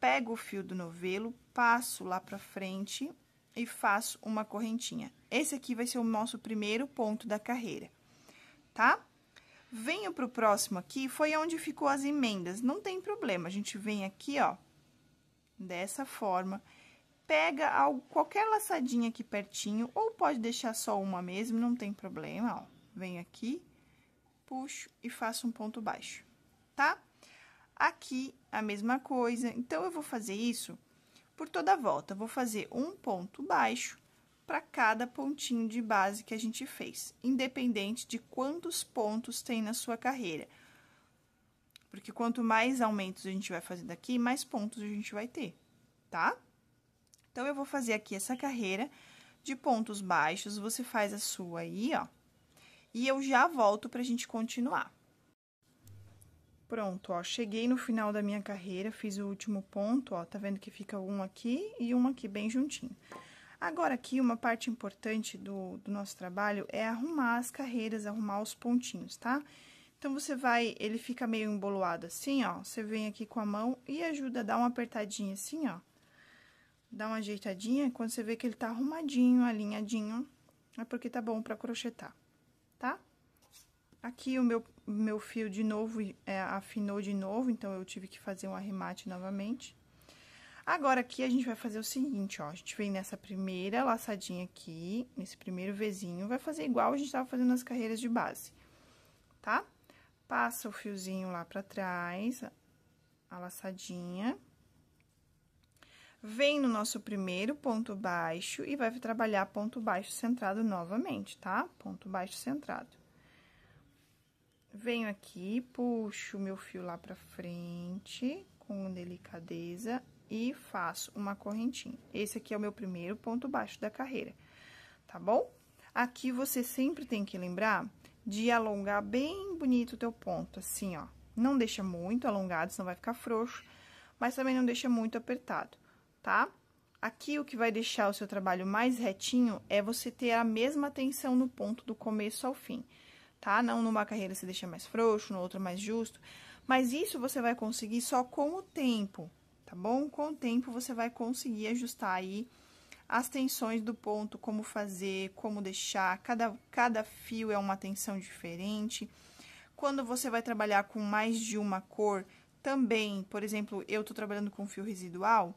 pego o fio do novelo, passo lá pra frente e faço uma correntinha. Esse aqui vai ser o nosso primeiro ponto da carreira, tá? Venho pro próximo aqui, foi onde ficou as emendas, não tem problema. A gente vem aqui, ó, dessa forma, pega algo, qualquer laçadinha aqui pertinho, ou pode deixar só uma mesmo, não tem problema, ó. Venho aqui, puxo e faço um ponto baixo, tá? Aqui, a mesma coisa. Então, eu vou fazer isso por toda a volta. Vou fazer um ponto baixo para cada pontinho de base que a gente fez, independente de quantos pontos tem na sua carreira. Porque quanto mais aumentos a gente vai fazer daqui, mais pontos a gente vai ter, tá? Então, eu vou fazer aqui essa carreira de pontos baixos, você faz a sua aí, ó. E eu já volto pra gente continuar. Pronto, ó, cheguei no final da minha carreira, fiz o último ponto, ó, tá vendo que fica um aqui e um aqui bem juntinho. Agora, aqui, uma parte importante do, do nosso trabalho é arrumar as carreiras, arrumar os pontinhos, tá? Então, você vai, ele fica meio emboloado assim, ó, você vem aqui com a mão e ajuda a dar uma apertadinha assim, ó. Dá uma ajeitadinha, quando você vê que ele tá arrumadinho, alinhadinho, é porque tá bom pra crochetar, tá? Aqui o meu, meu fio de novo é, afinou de novo, então eu tive que fazer um arremate novamente. Agora, aqui a gente vai fazer o seguinte, ó, a gente vem nessa primeira laçadinha aqui, nesse primeiro vizinho, vai fazer igual a gente estava fazendo nas carreiras de base, tá? Passa o fiozinho lá pra trás, a laçadinha. Vem no nosso primeiro ponto baixo e vai trabalhar ponto baixo centrado novamente, tá? Ponto baixo centrado. Venho aqui, puxo meu fio lá pra frente, com delicadeza, e faço uma correntinha. Esse aqui é o meu primeiro ponto baixo da carreira, tá bom? Aqui você sempre tem que lembrar de alongar bem bonito o teu ponto, assim, ó. Não deixa muito alongado, senão vai ficar frouxo, mas também não deixa muito apertado, tá? Aqui, o que vai deixar o seu trabalho mais retinho é você ter a mesma tensão no ponto do começo ao fim tá? Não numa carreira você deixa mais frouxo, no outro mais justo. Mas isso você vai conseguir só com o tempo, tá bom? Com o tempo você vai conseguir ajustar aí as tensões do ponto, como fazer, como deixar. Cada, cada fio é uma tensão diferente. Quando você vai trabalhar com mais de uma cor, também, por exemplo, eu tô trabalhando com fio residual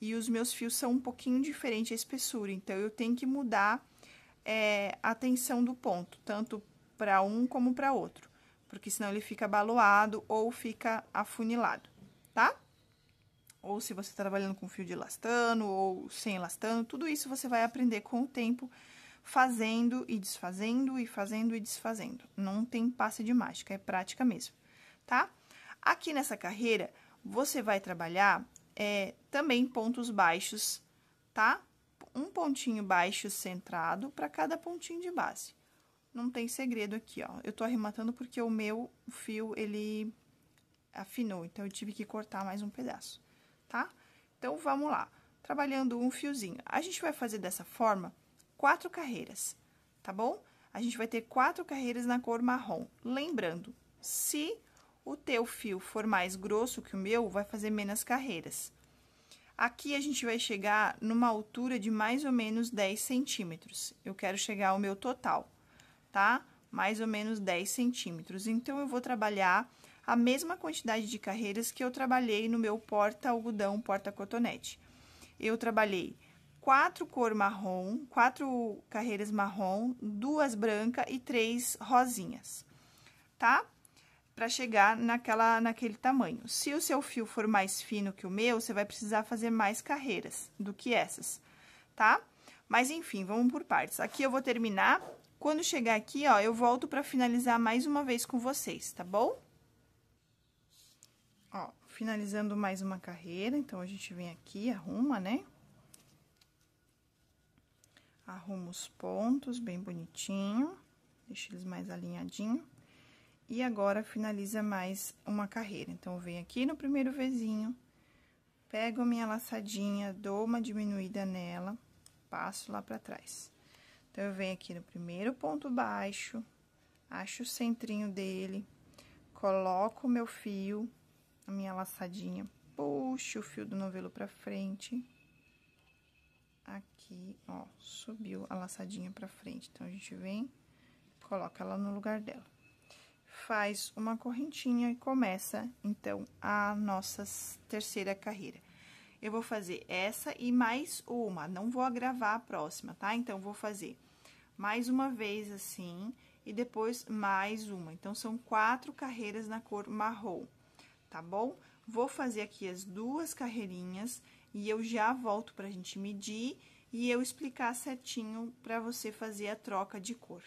e os meus fios são um pouquinho diferente a espessura, então eu tenho que mudar é, a tensão do ponto, tanto para um como para outro, porque senão ele fica baloado ou fica afunilado, tá? Ou se você está trabalhando com fio de elastano ou sem elastano, tudo isso você vai aprender com o tempo, fazendo e desfazendo e fazendo e desfazendo. Não tem passe de mágica, é prática mesmo, tá? Aqui nessa carreira, você vai trabalhar é, também pontos baixos, tá? Um pontinho baixo centrado para cada pontinho de base não tem segredo aqui, ó. Eu tô arrematando porque o meu fio, ele afinou, então eu tive que cortar mais um pedaço, tá? Então, vamos lá. Trabalhando um fiozinho. A gente vai fazer dessa forma quatro carreiras, tá bom? A gente vai ter quatro carreiras na cor marrom. Lembrando, se o teu fio for mais grosso que o meu, vai fazer menos carreiras. Aqui a gente vai chegar numa altura de mais ou menos 10 centímetros. Eu quero chegar ao meu total tá? Mais ou menos 10 centímetros. Então, eu vou trabalhar a mesma quantidade de carreiras que eu trabalhei no meu porta-algodão, porta-cotonete. Eu trabalhei quatro cor marrom, quatro carreiras marrom, duas branca e três rosinhas, tá? Para chegar naquela, naquele tamanho. Se o seu fio for mais fino que o meu, você vai precisar fazer mais carreiras do que essas, tá? Mas, enfim, vamos por partes. Aqui eu vou terminar quando chegar aqui, ó, eu volto pra finalizar mais uma vez com vocês, tá bom? Ó, finalizando mais uma carreira, então, a gente vem aqui, arruma, né? Arruma os pontos bem bonitinho, deixa eles mais alinhadinho. E agora, finaliza mais uma carreira. Então, vem aqui no primeiro vezinho, pego a minha laçadinha, dou uma diminuída nela, passo lá pra trás. Então, eu venho aqui no primeiro ponto baixo, acho o centrinho dele, coloco o meu fio, a minha laçadinha, puxo o fio do novelo pra frente. Aqui, ó, subiu a laçadinha pra frente. Então, a gente vem, coloca ela no lugar dela. Faz uma correntinha e começa, então, a nossa terceira carreira. Eu vou fazer essa e mais uma, não vou agravar a próxima, tá? Então, vou fazer mais uma vez assim, e depois mais uma. Então, são quatro carreiras na cor marrom, tá bom? Vou fazer aqui as duas carreirinhas e eu já volto pra gente medir e eu explicar certinho pra você fazer a troca de cor.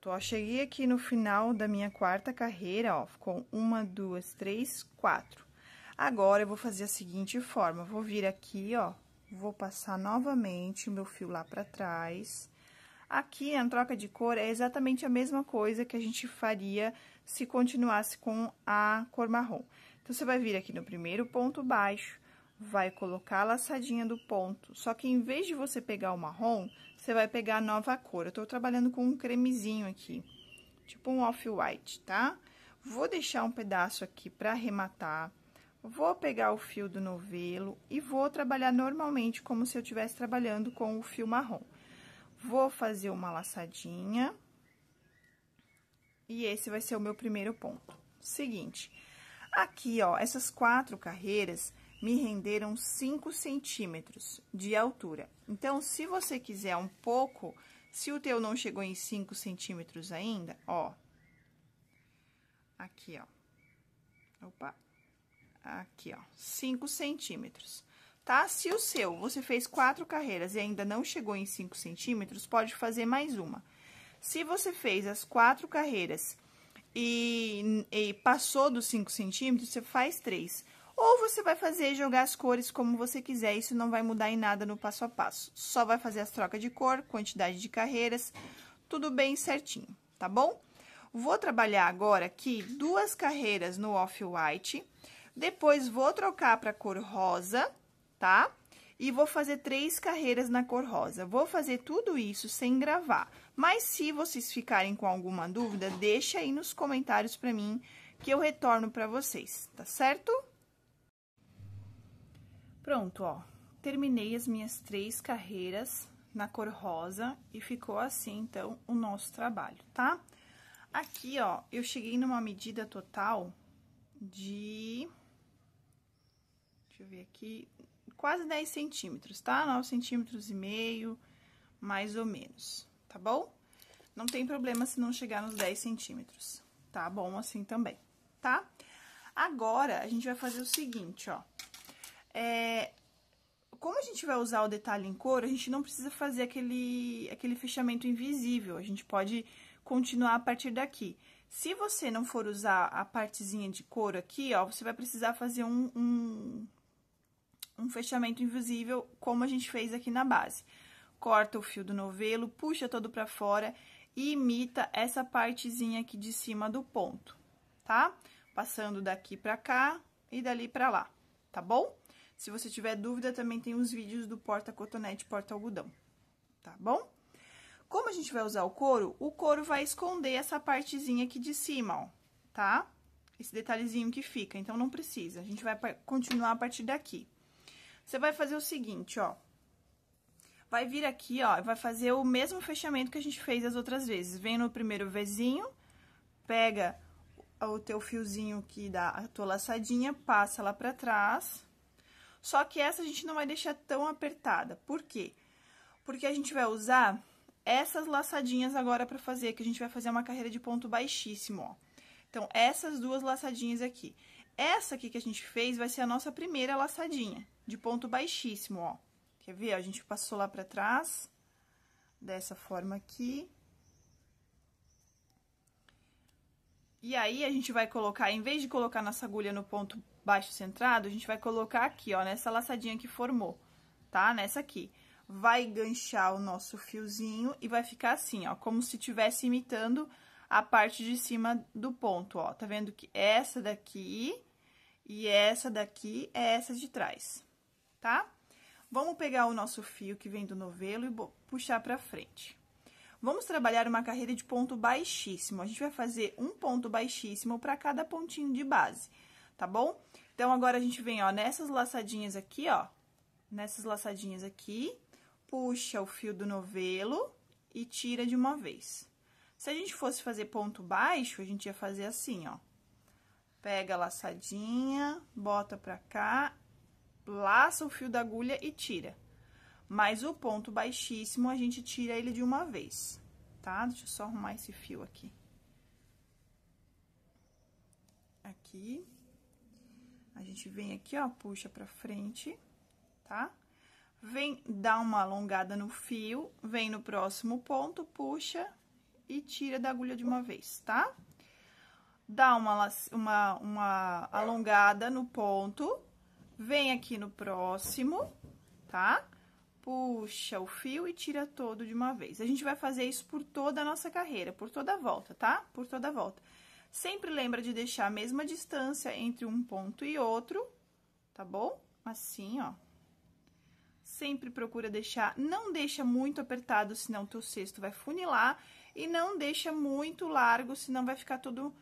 Tô, cheguei aqui no final da minha quarta carreira, ó, ficou uma, duas, três, quatro. Agora, eu vou fazer a seguinte forma, vou vir aqui, ó, vou passar novamente o meu fio lá pra trás Aqui, na troca de cor, é exatamente a mesma coisa que a gente faria se continuasse com a cor marrom. Então, você vai vir aqui no primeiro ponto baixo, vai colocar a laçadinha do ponto. Só que em vez de você pegar o marrom, você vai pegar a nova cor. Eu tô trabalhando com um cremezinho aqui, tipo um off-white, tá? Vou deixar um pedaço aqui pra arrematar. Vou pegar o fio do novelo e vou trabalhar normalmente, como se eu estivesse trabalhando com o fio marrom. Vou fazer uma laçadinha. E esse vai ser o meu primeiro ponto. Seguinte, aqui, ó, essas quatro carreiras me renderam 5 centímetros de altura. Então, se você quiser um pouco, se o teu não chegou em 5 centímetros ainda, ó. Aqui, ó. Opa. Aqui, ó. 5 centímetros tá? Se o seu, você fez quatro carreiras e ainda não chegou em cinco centímetros, pode fazer mais uma. Se você fez as quatro carreiras e, e passou dos cinco centímetros, você faz três. Ou você vai fazer e jogar as cores como você quiser, isso não vai mudar em nada no passo a passo. Só vai fazer as trocas de cor, quantidade de carreiras, tudo bem certinho, tá bom? Vou trabalhar agora aqui duas carreiras no off-white, depois vou trocar para cor rosa tá? E vou fazer três carreiras na cor rosa. Vou fazer tudo isso sem gravar. Mas se vocês ficarem com alguma dúvida, deixa aí nos comentários para mim que eu retorno para vocês, tá certo? Pronto, ó. Terminei as minhas três carreiras na cor rosa e ficou assim, então, o nosso trabalho, tá? Aqui, ó, eu cheguei numa medida total de... Deixa eu ver aqui, quase 10 centímetros, tá? 9 centímetros e meio, mais ou menos, tá bom? Não tem problema se não chegar nos 10 centímetros, tá bom assim também, tá? Agora, a gente vai fazer o seguinte, ó. É, como a gente vai usar o detalhe em couro, a gente não precisa fazer aquele, aquele fechamento invisível, a gente pode continuar a partir daqui. Se você não for usar a partezinha de couro aqui, ó, você vai precisar fazer um, um um fechamento invisível, como a gente fez aqui na base. Corta o fio do novelo, puxa todo pra fora e imita essa partezinha aqui de cima do ponto, tá? Passando daqui pra cá e dali pra lá, tá bom? Se você tiver dúvida, também tem os vídeos do porta-cotonete, porta-algodão, tá bom? Como a gente vai usar o couro, o couro vai esconder essa partezinha aqui de cima, ó, tá? Esse detalhezinho que fica, então não precisa. A gente vai continuar a partir daqui. Você vai fazer o seguinte, ó. Vai vir aqui, ó, vai fazer o mesmo fechamento que a gente fez as outras vezes. Vem no primeiro vizinho, pega o teu fiozinho que dá a tua laçadinha, passa lá pra trás. Só que essa a gente não vai deixar tão apertada. Por quê? Porque a gente vai usar essas laçadinhas agora para fazer, que a gente vai fazer uma carreira de ponto baixíssimo, ó. Então, essas duas laçadinhas aqui. Essa aqui que a gente fez vai ser a nossa primeira laçadinha, de ponto baixíssimo, ó. Quer ver? A gente passou lá pra trás, dessa forma aqui. E aí, a gente vai colocar, em vez de colocar nossa agulha no ponto baixo centrado, a gente vai colocar aqui, ó, nessa laçadinha que formou, tá? Nessa aqui. Vai ganchar o nosso fiozinho e vai ficar assim, ó, como se estivesse imitando a parte de cima do ponto, ó. Tá vendo que essa daqui e essa daqui é essa de trás, tá? Vamos pegar o nosso fio que vem do novelo e puxar pra frente. Vamos trabalhar uma carreira de ponto baixíssimo. A gente vai fazer um ponto baixíssimo para cada pontinho de base, tá bom? Então, agora a gente vem, ó, nessas laçadinhas aqui, ó, nessas laçadinhas aqui, puxa o fio do novelo e tira de uma vez. Se a gente fosse fazer ponto baixo, a gente ia fazer assim, ó. Pega a laçadinha, bota pra cá, laça o fio da agulha e tira. Mas o ponto baixíssimo, a gente tira ele de uma vez, tá? Deixa eu só arrumar esse fio aqui. Aqui. A gente vem aqui, ó, puxa pra frente, tá? Vem, dá uma alongada no fio, vem no próximo ponto, puxa e tira da agulha de uma vez, tá? Tá? dá uma, uma, uma alongada no ponto, vem aqui no próximo, tá? Puxa o fio e tira todo de uma vez. A gente vai fazer isso por toda a nossa carreira, por toda a volta, tá? Por toda a volta. Sempre lembra de deixar a mesma distância entre um ponto e outro, tá bom? Assim, ó. Sempre procura deixar, não deixa muito apertado, senão teu cesto vai funilar, e não deixa muito largo, senão vai ficar todo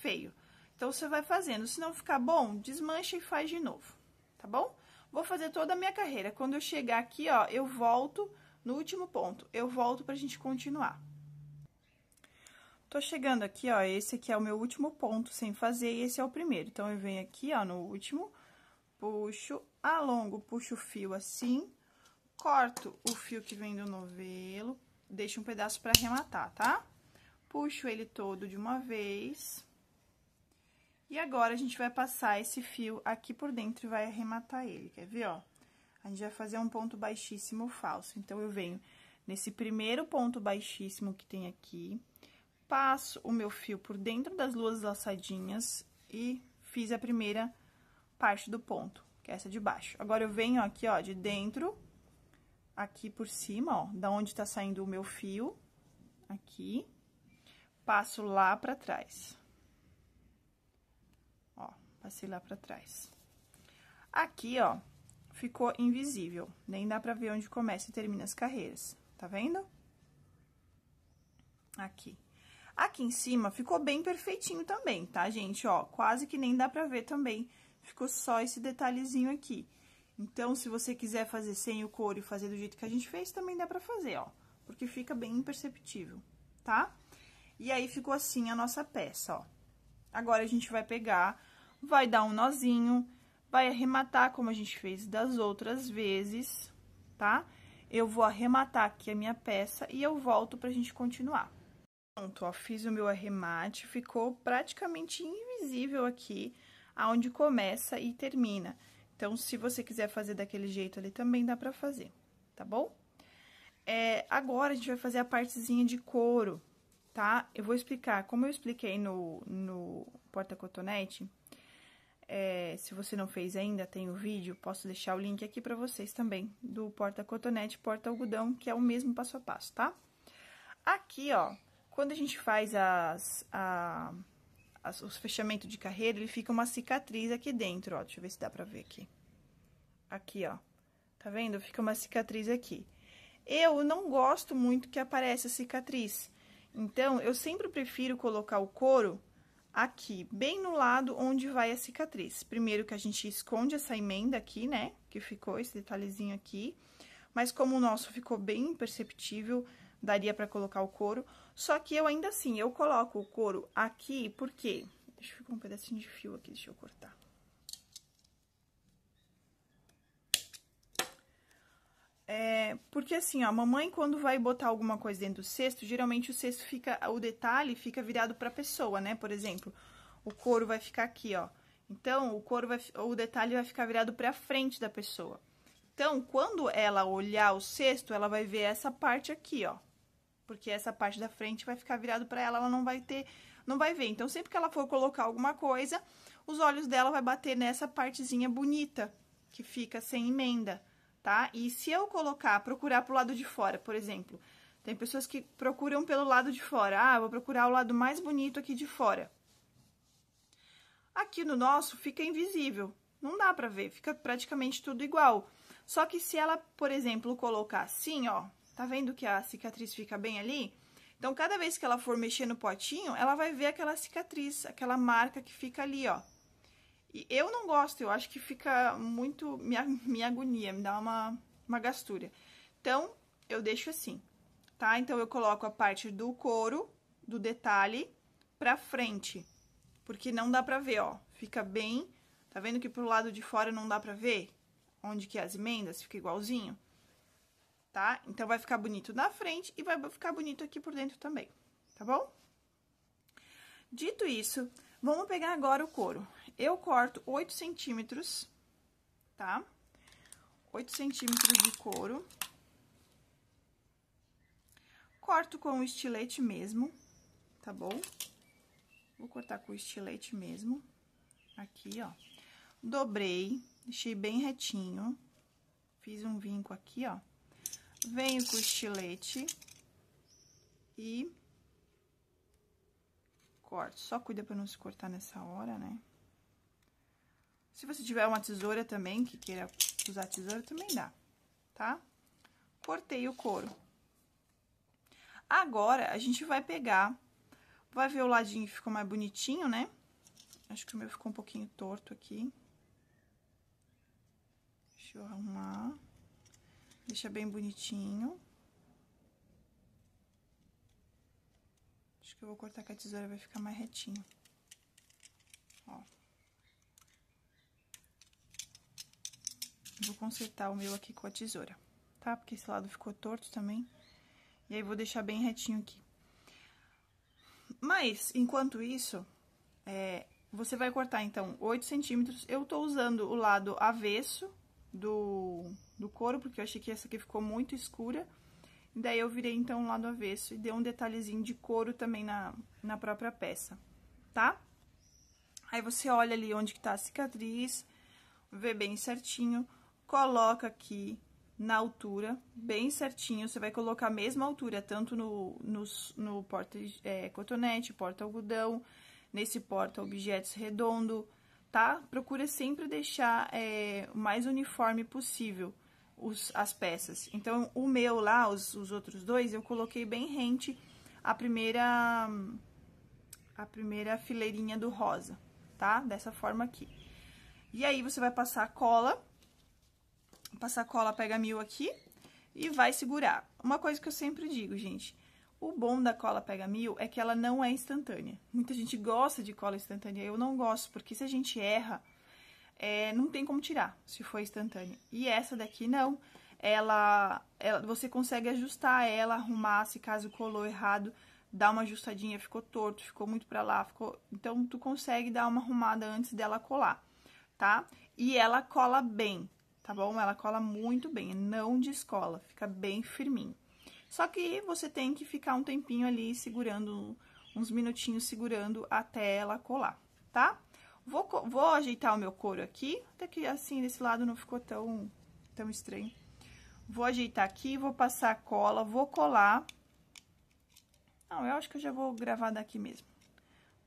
feio. Então, você vai fazendo. Se não ficar bom, desmancha e faz de novo, tá bom? Vou fazer toda a minha carreira. Quando eu chegar aqui, ó, eu volto no último ponto. Eu volto pra gente continuar. Tô chegando aqui, ó, esse aqui é o meu último ponto sem fazer e esse é o primeiro. Então, eu venho aqui, ó, no último, puxo, alongo, puxo o fio assim, corto o fio que vem do novelo, deixo um pedaço pra arrematar, tá? Puxo ele todo de uma vez... E agora, a gente vai passar esse fio aqui por dentro e vai arrematar ele, quer ver, ó? A gente vai fazer um ponto baixíssimo falso. Então, eu venho nesse primeiro ponto baixíssimo que tem aqui, passo o meu fio por dentro das duas laçadinhas e fiz a primeira parte do ponto, que é essa de baixo. Agora, eu venho aqui, ó, de dentro, aqui por cima, ó, da onde tá saindo o meu fio, aqui, passo lá pra trás. Passei lá pra trás. Aqui, ó, ficou invisível. Nem dá pra ver onde começa e termina as carreiras. Tá vendo? Aqui. Aqui em cima ficou bem perfeitinho também, tá, gente? Ó, quase que nem dá pra ver também. Ficou só esse detalhezinho aqui. Então, se você quiser fazer sem o couro e fazer do jeito que a gente fez, também dá pra fazer, ó. Porque fica bem imperceptível, tá? E aí, ficou assim a nossa peça, ó. Agora, a gente vai pegar vai dar um nozinho, vai arrematar como a gente fez das outras vezes, tá? Eu vou arrematar aqui a minha peça e eu volto pra gente continuar. Pronto, ó, fiz o meu arremate, ficou praticamente invisível aqui aonde começa e termina. Então, se você quiser fazer daquele jeito ali, também dá pra fazer, tá bom? É, agora, a gente vai fazer a partezinha de couro, tá? Eu vou explicar, como eu expliquei no, no porta-cotonete, é, se você não fez ainda, tem o vídeo, posso deixar o link aqui para vocês também, do porta cotonete, porta algodão, que é o mesmo passo a passo, tá? Aqui, ó, quando a gente faz as, a, as, os fechamentos de carreira, ele fica uma cicatriz aqui dentro, ó, deixa eu ver se dá pra ver aqui. Aqui, ó, tá vendo? Fica uma cicatriz aqui. Eu não gosto muito que apareça cicatriz, então, eu sempre prefiro colocar o couro aqui, bem no lado onde vai a cicatriz. Primeiro que a gente esconde essa emenda aqui, né? Que ficou esse detalhezinho aqui. Mas como o nosso ficou bem imperceptível, daria pra colocar o couro. Só que eu ainda assim, eu coloco o couro aqui, porque... Deixa eu ficar um pedacinho de fio aqui, deixa eu cortar. É, porque assim, ó, a mamãe quando vai botar alguma coisa dentro do cesto, geralmente o cesto fica, o detalhe fica virado para a pessoa, né? Por exemplo, o couro vai ficar aqui, ó. Então, o couro vai, o detalhe vai ficar virado para frente da pessoa. Então, quando ela olhar o cesto, ela vai ver essa parte aqui, ó. Porque essa parte da frente vai ficar virado para ela, ela não vai ter, não vai ver. Então, sempre que ela for colocar alguma coisa, os olhos dela vai bater nessa partezinha bonita que fica sem emenda tá? E se eu colocar, procurar pro lado de fora, por exemplo, tem pessoas que procuram pelo lado de fora. Ah, vou procurar o lado mais bonito aqui de fora. Aqui no nosso fica invisível, não dá pra ver, fica praticamente tudo igual. Só que se ela, por exemplo, colocar assim, ó, tá vendo que a cicatriz fica bem ali? Então, cada vez que ela for mexer no potinho, ela vai ver aquela cicatriz, aquela marca que fica ali, ó. E eu não gosto, eu acho que fica muito. Minha, minha agonia, me dá uma, uma gastura. Então, eu deixo assim, tá? Então, eu coloco a parte do couro, do detalhe, pra frente. Porque não dá pra ver, ó. Fica bem... Tá vendo que pro lado de fora não dá pra ver? Onde que é as emendas, fica igualzinho. Tá? Então, vai ficar bonito na frente e vai ficar bonito aqui por dentro também, tá bom? Dito isso, vamos pegar agora o couro. Eu corto 8 centímetros, tá? 8 centímetros de couro. Corto com o estilete mesmo, tá bom? Vou cortar com o estilete mesmo. Aqui, ó. Dobrei, deixei bem retinho. Fiz um vinco aqui, ó. Venho com o estilete e corto. Só cuida pra não se cortar nessa hora, né? Se você tiver uma tesoura também, que queira usar tesoura, também dá, tá? Cortei o couro. Agora, a gente vai pegar... Vai ver o ladinho que ficou mais bonitinho, né? Acho que o meu ficou um pouquinho torto aqui. Deixa eu arrumar. Deixa bem bonitinho. Acho que eu vou cortar com a tesoura, vai ficar mais retinho. Vou consertar o meu aqui com a tesoura, tá? Porque esse lado ficou torto também. E aí, vou deixar bem retinho aqui. Mas, enquanto isso, é, você vai cortar, então, 8 centímetros. Eu tô usando o lado avesso do, do couro, porque eu achei que essa aqui ficou muito escura. daí, eu virei, então, o lado avesso e dei um detalhezinho de couro também na, na própria peça, tá? Aí, você olha ali onde que tá a cicatriz, vê bem certinho coloca aqui na altura, bem certinho. Você vai colocar a mesma altura, tanto no, no, no porta é, cotonete, porta algodão, nesse porta objetos redondo, tá? Procura sempre deixar é, o mais uniforme possível os, as peças. Então, o meu lá, os, os outros dois, eu coloquei bem rente a primeira, a primeira fileirinha do rosa, tá? Dessa forma aqui. E aí, você vai passar a cola passar cola pega mil aqui e vai segurar. Uma coisa que eu sempre digo, gente, o bom da cola pega mil é que ela não é instantânea. Muita gente gosta de cola instantânea, eu não gosto, porque se a gente erra, é, não tem como tirar, se for instantânea. E essa daqui não, ela, ela, você consegue ajustar ela, arrumar, se caso colou errado, dá uma ajustadinha, ficou torto, ficou muito pra lá, ficou... Então, tu consegue dar uma arrumada antes dela colar, tá? E ela cola bem, tá bom? Ela cola muito bem, não descola, fica bem firminho. Só que você tem que ficar um tempinho ali segurando, uns minutinhos segurando até ela colar, tá? Vou, vou ajeitar o meu couro aqui, até que assim, desse lado não ficou tão, tão estranho. Vou ajeitar aqui, vou passar a cola, vou colar. Não, eu acho que eu já vou gravar daqui mesmo.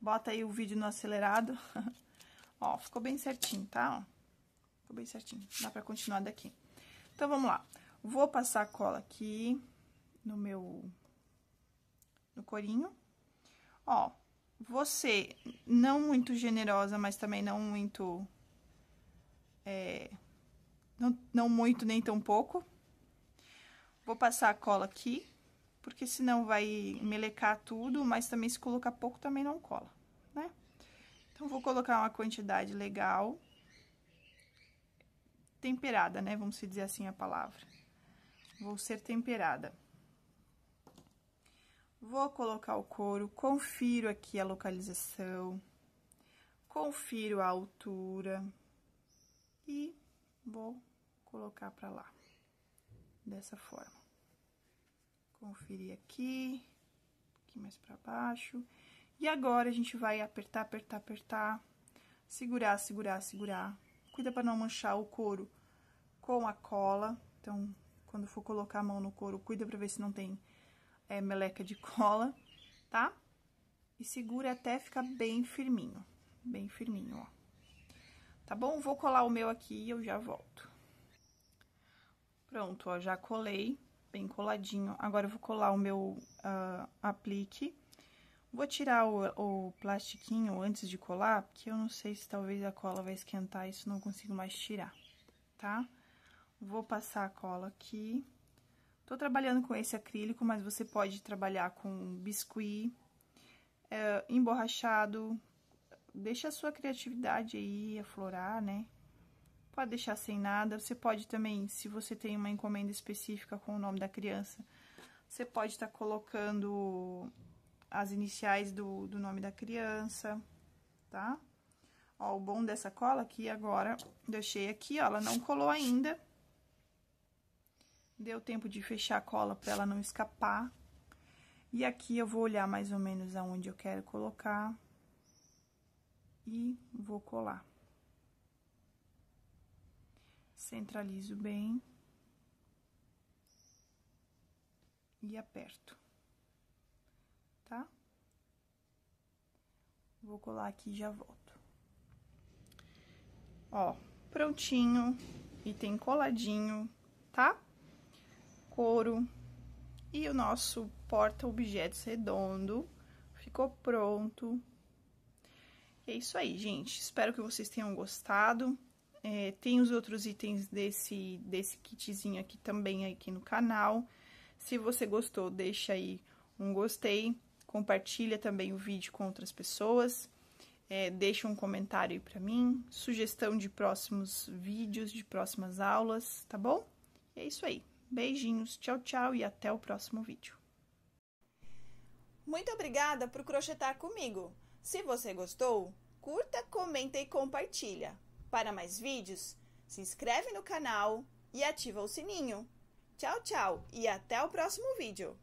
Bota aí o vídeo no acelerado. Ó, ficou bem certinho, tá? Ó. Ficou bem certinho. Dá pra continuar daqui. Então, vamos lá. Vou passar a cola aqui no meu... no corinho. Ó, você não muito generosa, mas também não muito... É, não, não muito nem tão pouco. Vou passar a cola aqui, porque senão vai melecar tudo, mas também se colocar pouco também não cola, né? Então, vou colocar uma quantidade legal temperada, né? Vamos dizer assim a palavra. Vou ser temperada. Vou colocar o couro, confiro aqui a localização, confiro a altura e vou colocar para lá, dessa forma. Conferir aqui, aqui mais para baixo. E agora, a gente vai apertar, apertar, apertar, segurar, segurar, segurar, Cuida para não manchar o couro com a cola. Então, quando for colocar a mão no couro, cuida para ver se não tem é, meleca de cola, tá? E segura até ficar bem firminho, bem firminho, ó. Tá bom? Vou colar o meu aqui e eu já volto. Pronto, ó, já colei, bem coladinho. Agora eu vou colar o meu uh, aplique Vou tirar o, o plastiquinho antes de colar, porque eu não sei se talvez a cola vai esquentar, isso não consigo mais tirar, tá? Vou passar a cola aqui. Tô trabalhando com esse acrílico, mas você pode trabalhar com biscuit, é, emborrachado. Deixa a sua criatividade aí aflorar, né? Pode deixar sem nada. Você pode também, se você tem uma encomenda específica com o nome da criança, você pode estar tá colocando as iniciais do, do nome da criança, tá? Ó, o bom dessa cola aqui agora, deixei aqui, ó, ela não colou ainda. Deu tempo de fechar a cola pra ela não escapar. E aqui eu vou olhar mais ou menos aonde eu quero colocar. E vou colar. Centralizo bem. E aperto. Vou colar aqui e já volto. Ó, prontinho, item coladinho, tá? Couro e o nosso porta-objetos redondo ficou pronto. é isso aí, gente. Espero que vocês tenham gostado. É, tem os outros itens desse, desse kitzinho aqui também aqui no canal. Se você gostou, deixa aí um gostei compartilha também o vídeo com outras pessoas, é, deixa um comentário aí para mim, sugestão de próximos vídeos, de próximas aulas, tá bom? E é isso aí. Beijinhos, tchau, tchau e até o próximo vídeo. Muito obrigada por crochetar comigo. Se você gostou, curta, comenta e compartilha. Para mais vídeos, se inscreve no canal e ativa o sininho. Tchau, tchau e até o próximo vídeo.